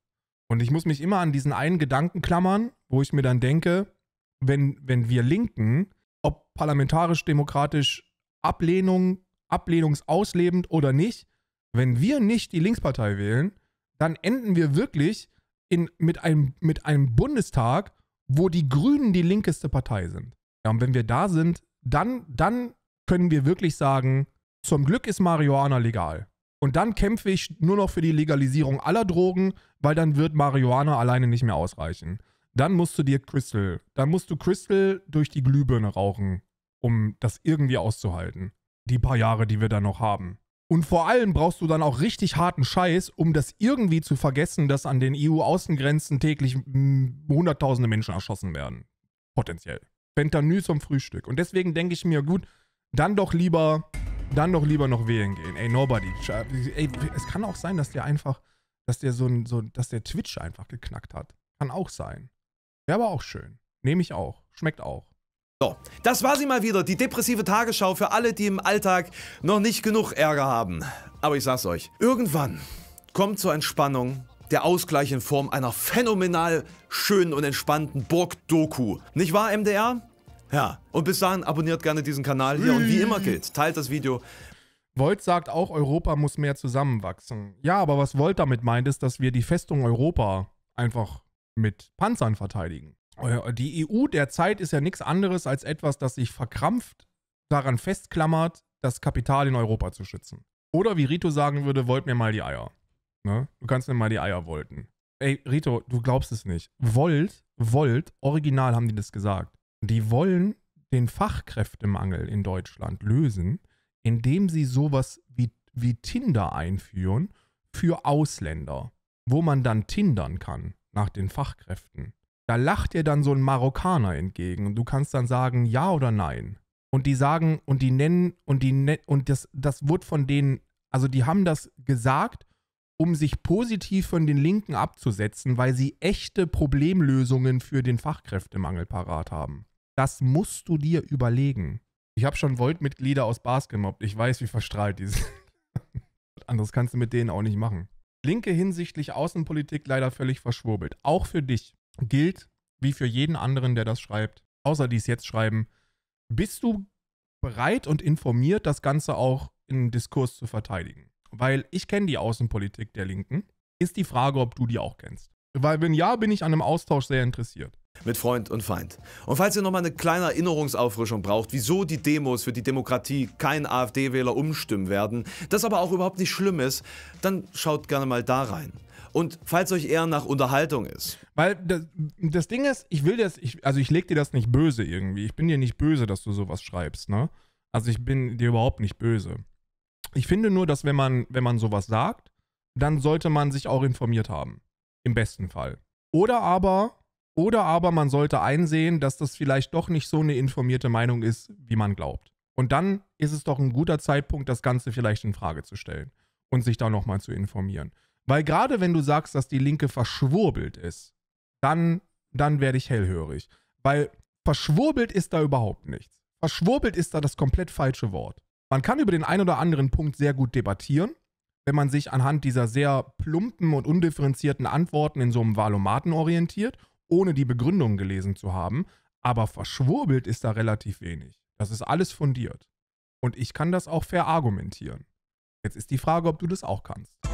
Und ich muss mich immer an diesen einen Gedanken klammern, wo ich mir dann denke, wenn, wenn wir Linken, ob parlamentarisch-demokratisch Ablehnung, ablehnungsauslebend oder nicht, wenn wir nicht die Linkspartei wählen, dann enden wir wirklich in, mit, einem, mit einem Bundestag, wo die Grünen die linkeste Partei sind. Ja, und wenn wir da sind, dann, dann können wir wirklich sagen, zum Glück ist Marihuana legal. Und dann kämpfe ich nur noch für die Legalisierung aller Drogen, weil dann wird Marihuana alleine nicht mehr ausreichen. Dann musst du dir Crystal, dann musst du Crystal durch die Glühbirne rauchen, um das irgendwie auszuhalten. Die paar Jahre, die wir dann noch haben. Und vor allem brauchst du dann auch richtig harten Scheiß, um das irgendwie zu vergessen, dass an den EU-Außengrenzen täglich mm, hunderttausende Menschen erschossen werden. Potenziell. Fentanyl zum Frühstück. Und deswegen denke ich mir, gut, dann doch lieber dann doch lieber noch wählen gehen. Ey, nobody. Ey, es kann auch sein, dass der einfach, dass der so ein, so, dass der Twitch einfach geknackt hat. Kann auch sein. Wäre aber auch schön. Nehme ich auch. Schmeckt auch. So, das war sie mal wieder, die depressive Tagesschau für alle, die im Alltag noch nicht genug Ärger haben. Aber ich sag's euch, irgendwann kommt zur Entspannung der Ausgleich in Form einer phänomenal schönen und entspannten Burg-Doku. Nicht wahr, MDR? Ja. Und bis dahin abonniert gerne diesen Kanal hier und wie immer mhm. gilt, teilt das Video. Volt sagt auch, Europa muss mehr zusammenwachsen. Ja, aber was Volt damit meint, ist, dass wir die Festung Europa einfach mit Panzern verteidigen. Äh, die EU derzeit ist ja nichts anderes als etwas, das sich verkrampft daran festklammert, das Kapital in Europa zu schützen. Oder wie Rito sagen würde, wollt mir mal die Eier. Ne? Du kannst mir mal die Eier wollten. Ey, Rito, du glaubst es nicht. Volt, Volt, original haben die das gesagt. Die wollen den Fachkräftemangel in Deutschland lösen, indem sie sowas wie, wie Tinder einführen für Ausländer, wo man dann tindern kann nach den Fachkräften. Da lacht dir dann so ein Marokkaner entgegen und du kannst dann sagen ja oder nein. Und die sagen und die nennen und die ne und das das wird von denen, also die haben das gesagt, um sich positiv von den Linken abzusetzen, weil sie echte Problemlösungen für den Fachkräftemangel parat haben das musst du dir überlegen. Ich habe schon Volt-Mitglieder aus Bars gemobbt. Ich weiß, wie verstrahlt die sind. Anderes kannst du mit denen auch nicht machen. Linke hinsichtlich Außenpolitik leider völlig verschwurbelt. Auch für dich gilt, wie für jeden anderen, der das schreibt, außer die es jetzt schreiben, bist du bereit und informiert, das Ganze auch in Diskurs zu verteidigen? Weil ich kenne die Außenpolitik der Linken. Ist die Frage, ob du die auch kennst. Weil wenn ja, bin ich an einem Austausch sehr interessiert mit Freund und Feind. Und falls ihr nochmal eine kleine Erinnerungsauffrischung braucht, wieso die Demos für die Demokratie kein AfD-Wähler umstimmen werden, das aber auch überhaupt nicht schlimm ist, dann schaut gerne mal da rein. Und falls euch eher nach Unterhaltung ist. Weil das, das Ding ist, ich will das, ich, also ich leg dir das nicht böse irgendwie. Ich bin dir nicht böse, dass du sowas schreibst, ne? Also ich bin dir überhaupt nicht böse. Ich finde nur, dass wenn man, wenn man sowas sagt, dann sollte man sich auch informiert haben. Im besten Fall. Oder aber oder aber man sollte einsehen, dass das vielleicht doch nicht so eine informierte Meinung ist, wie man glaubt. Und dann ist es doch ein guter Zeitpunkt, das Ganze vielleicht in Frage zu stellen und sich da nochmal zu informieren. Weil gerade wenn du sagst, dass die Linke verschwurbelt ist, dann, dann werde ich hellhörig. Weil verschwurbelt ist da überhaupt nichts. Verschwurbelt ist da das komplett falsche Wort. Man kann über den einen oder anderen Punkt sehr gut debattieren, wenn man sich anhand dieser sehr plumpen und undifferenzierten Antworten in so einem Valomaten orientiert ohne die Begründung gelesen zu haben, aber verschwurbelt ist da relativ wenig. Das ist alles fundiert. Und ich kann das auch verargumentieren. Jetzt ist die Frage, ob du das auch kannst.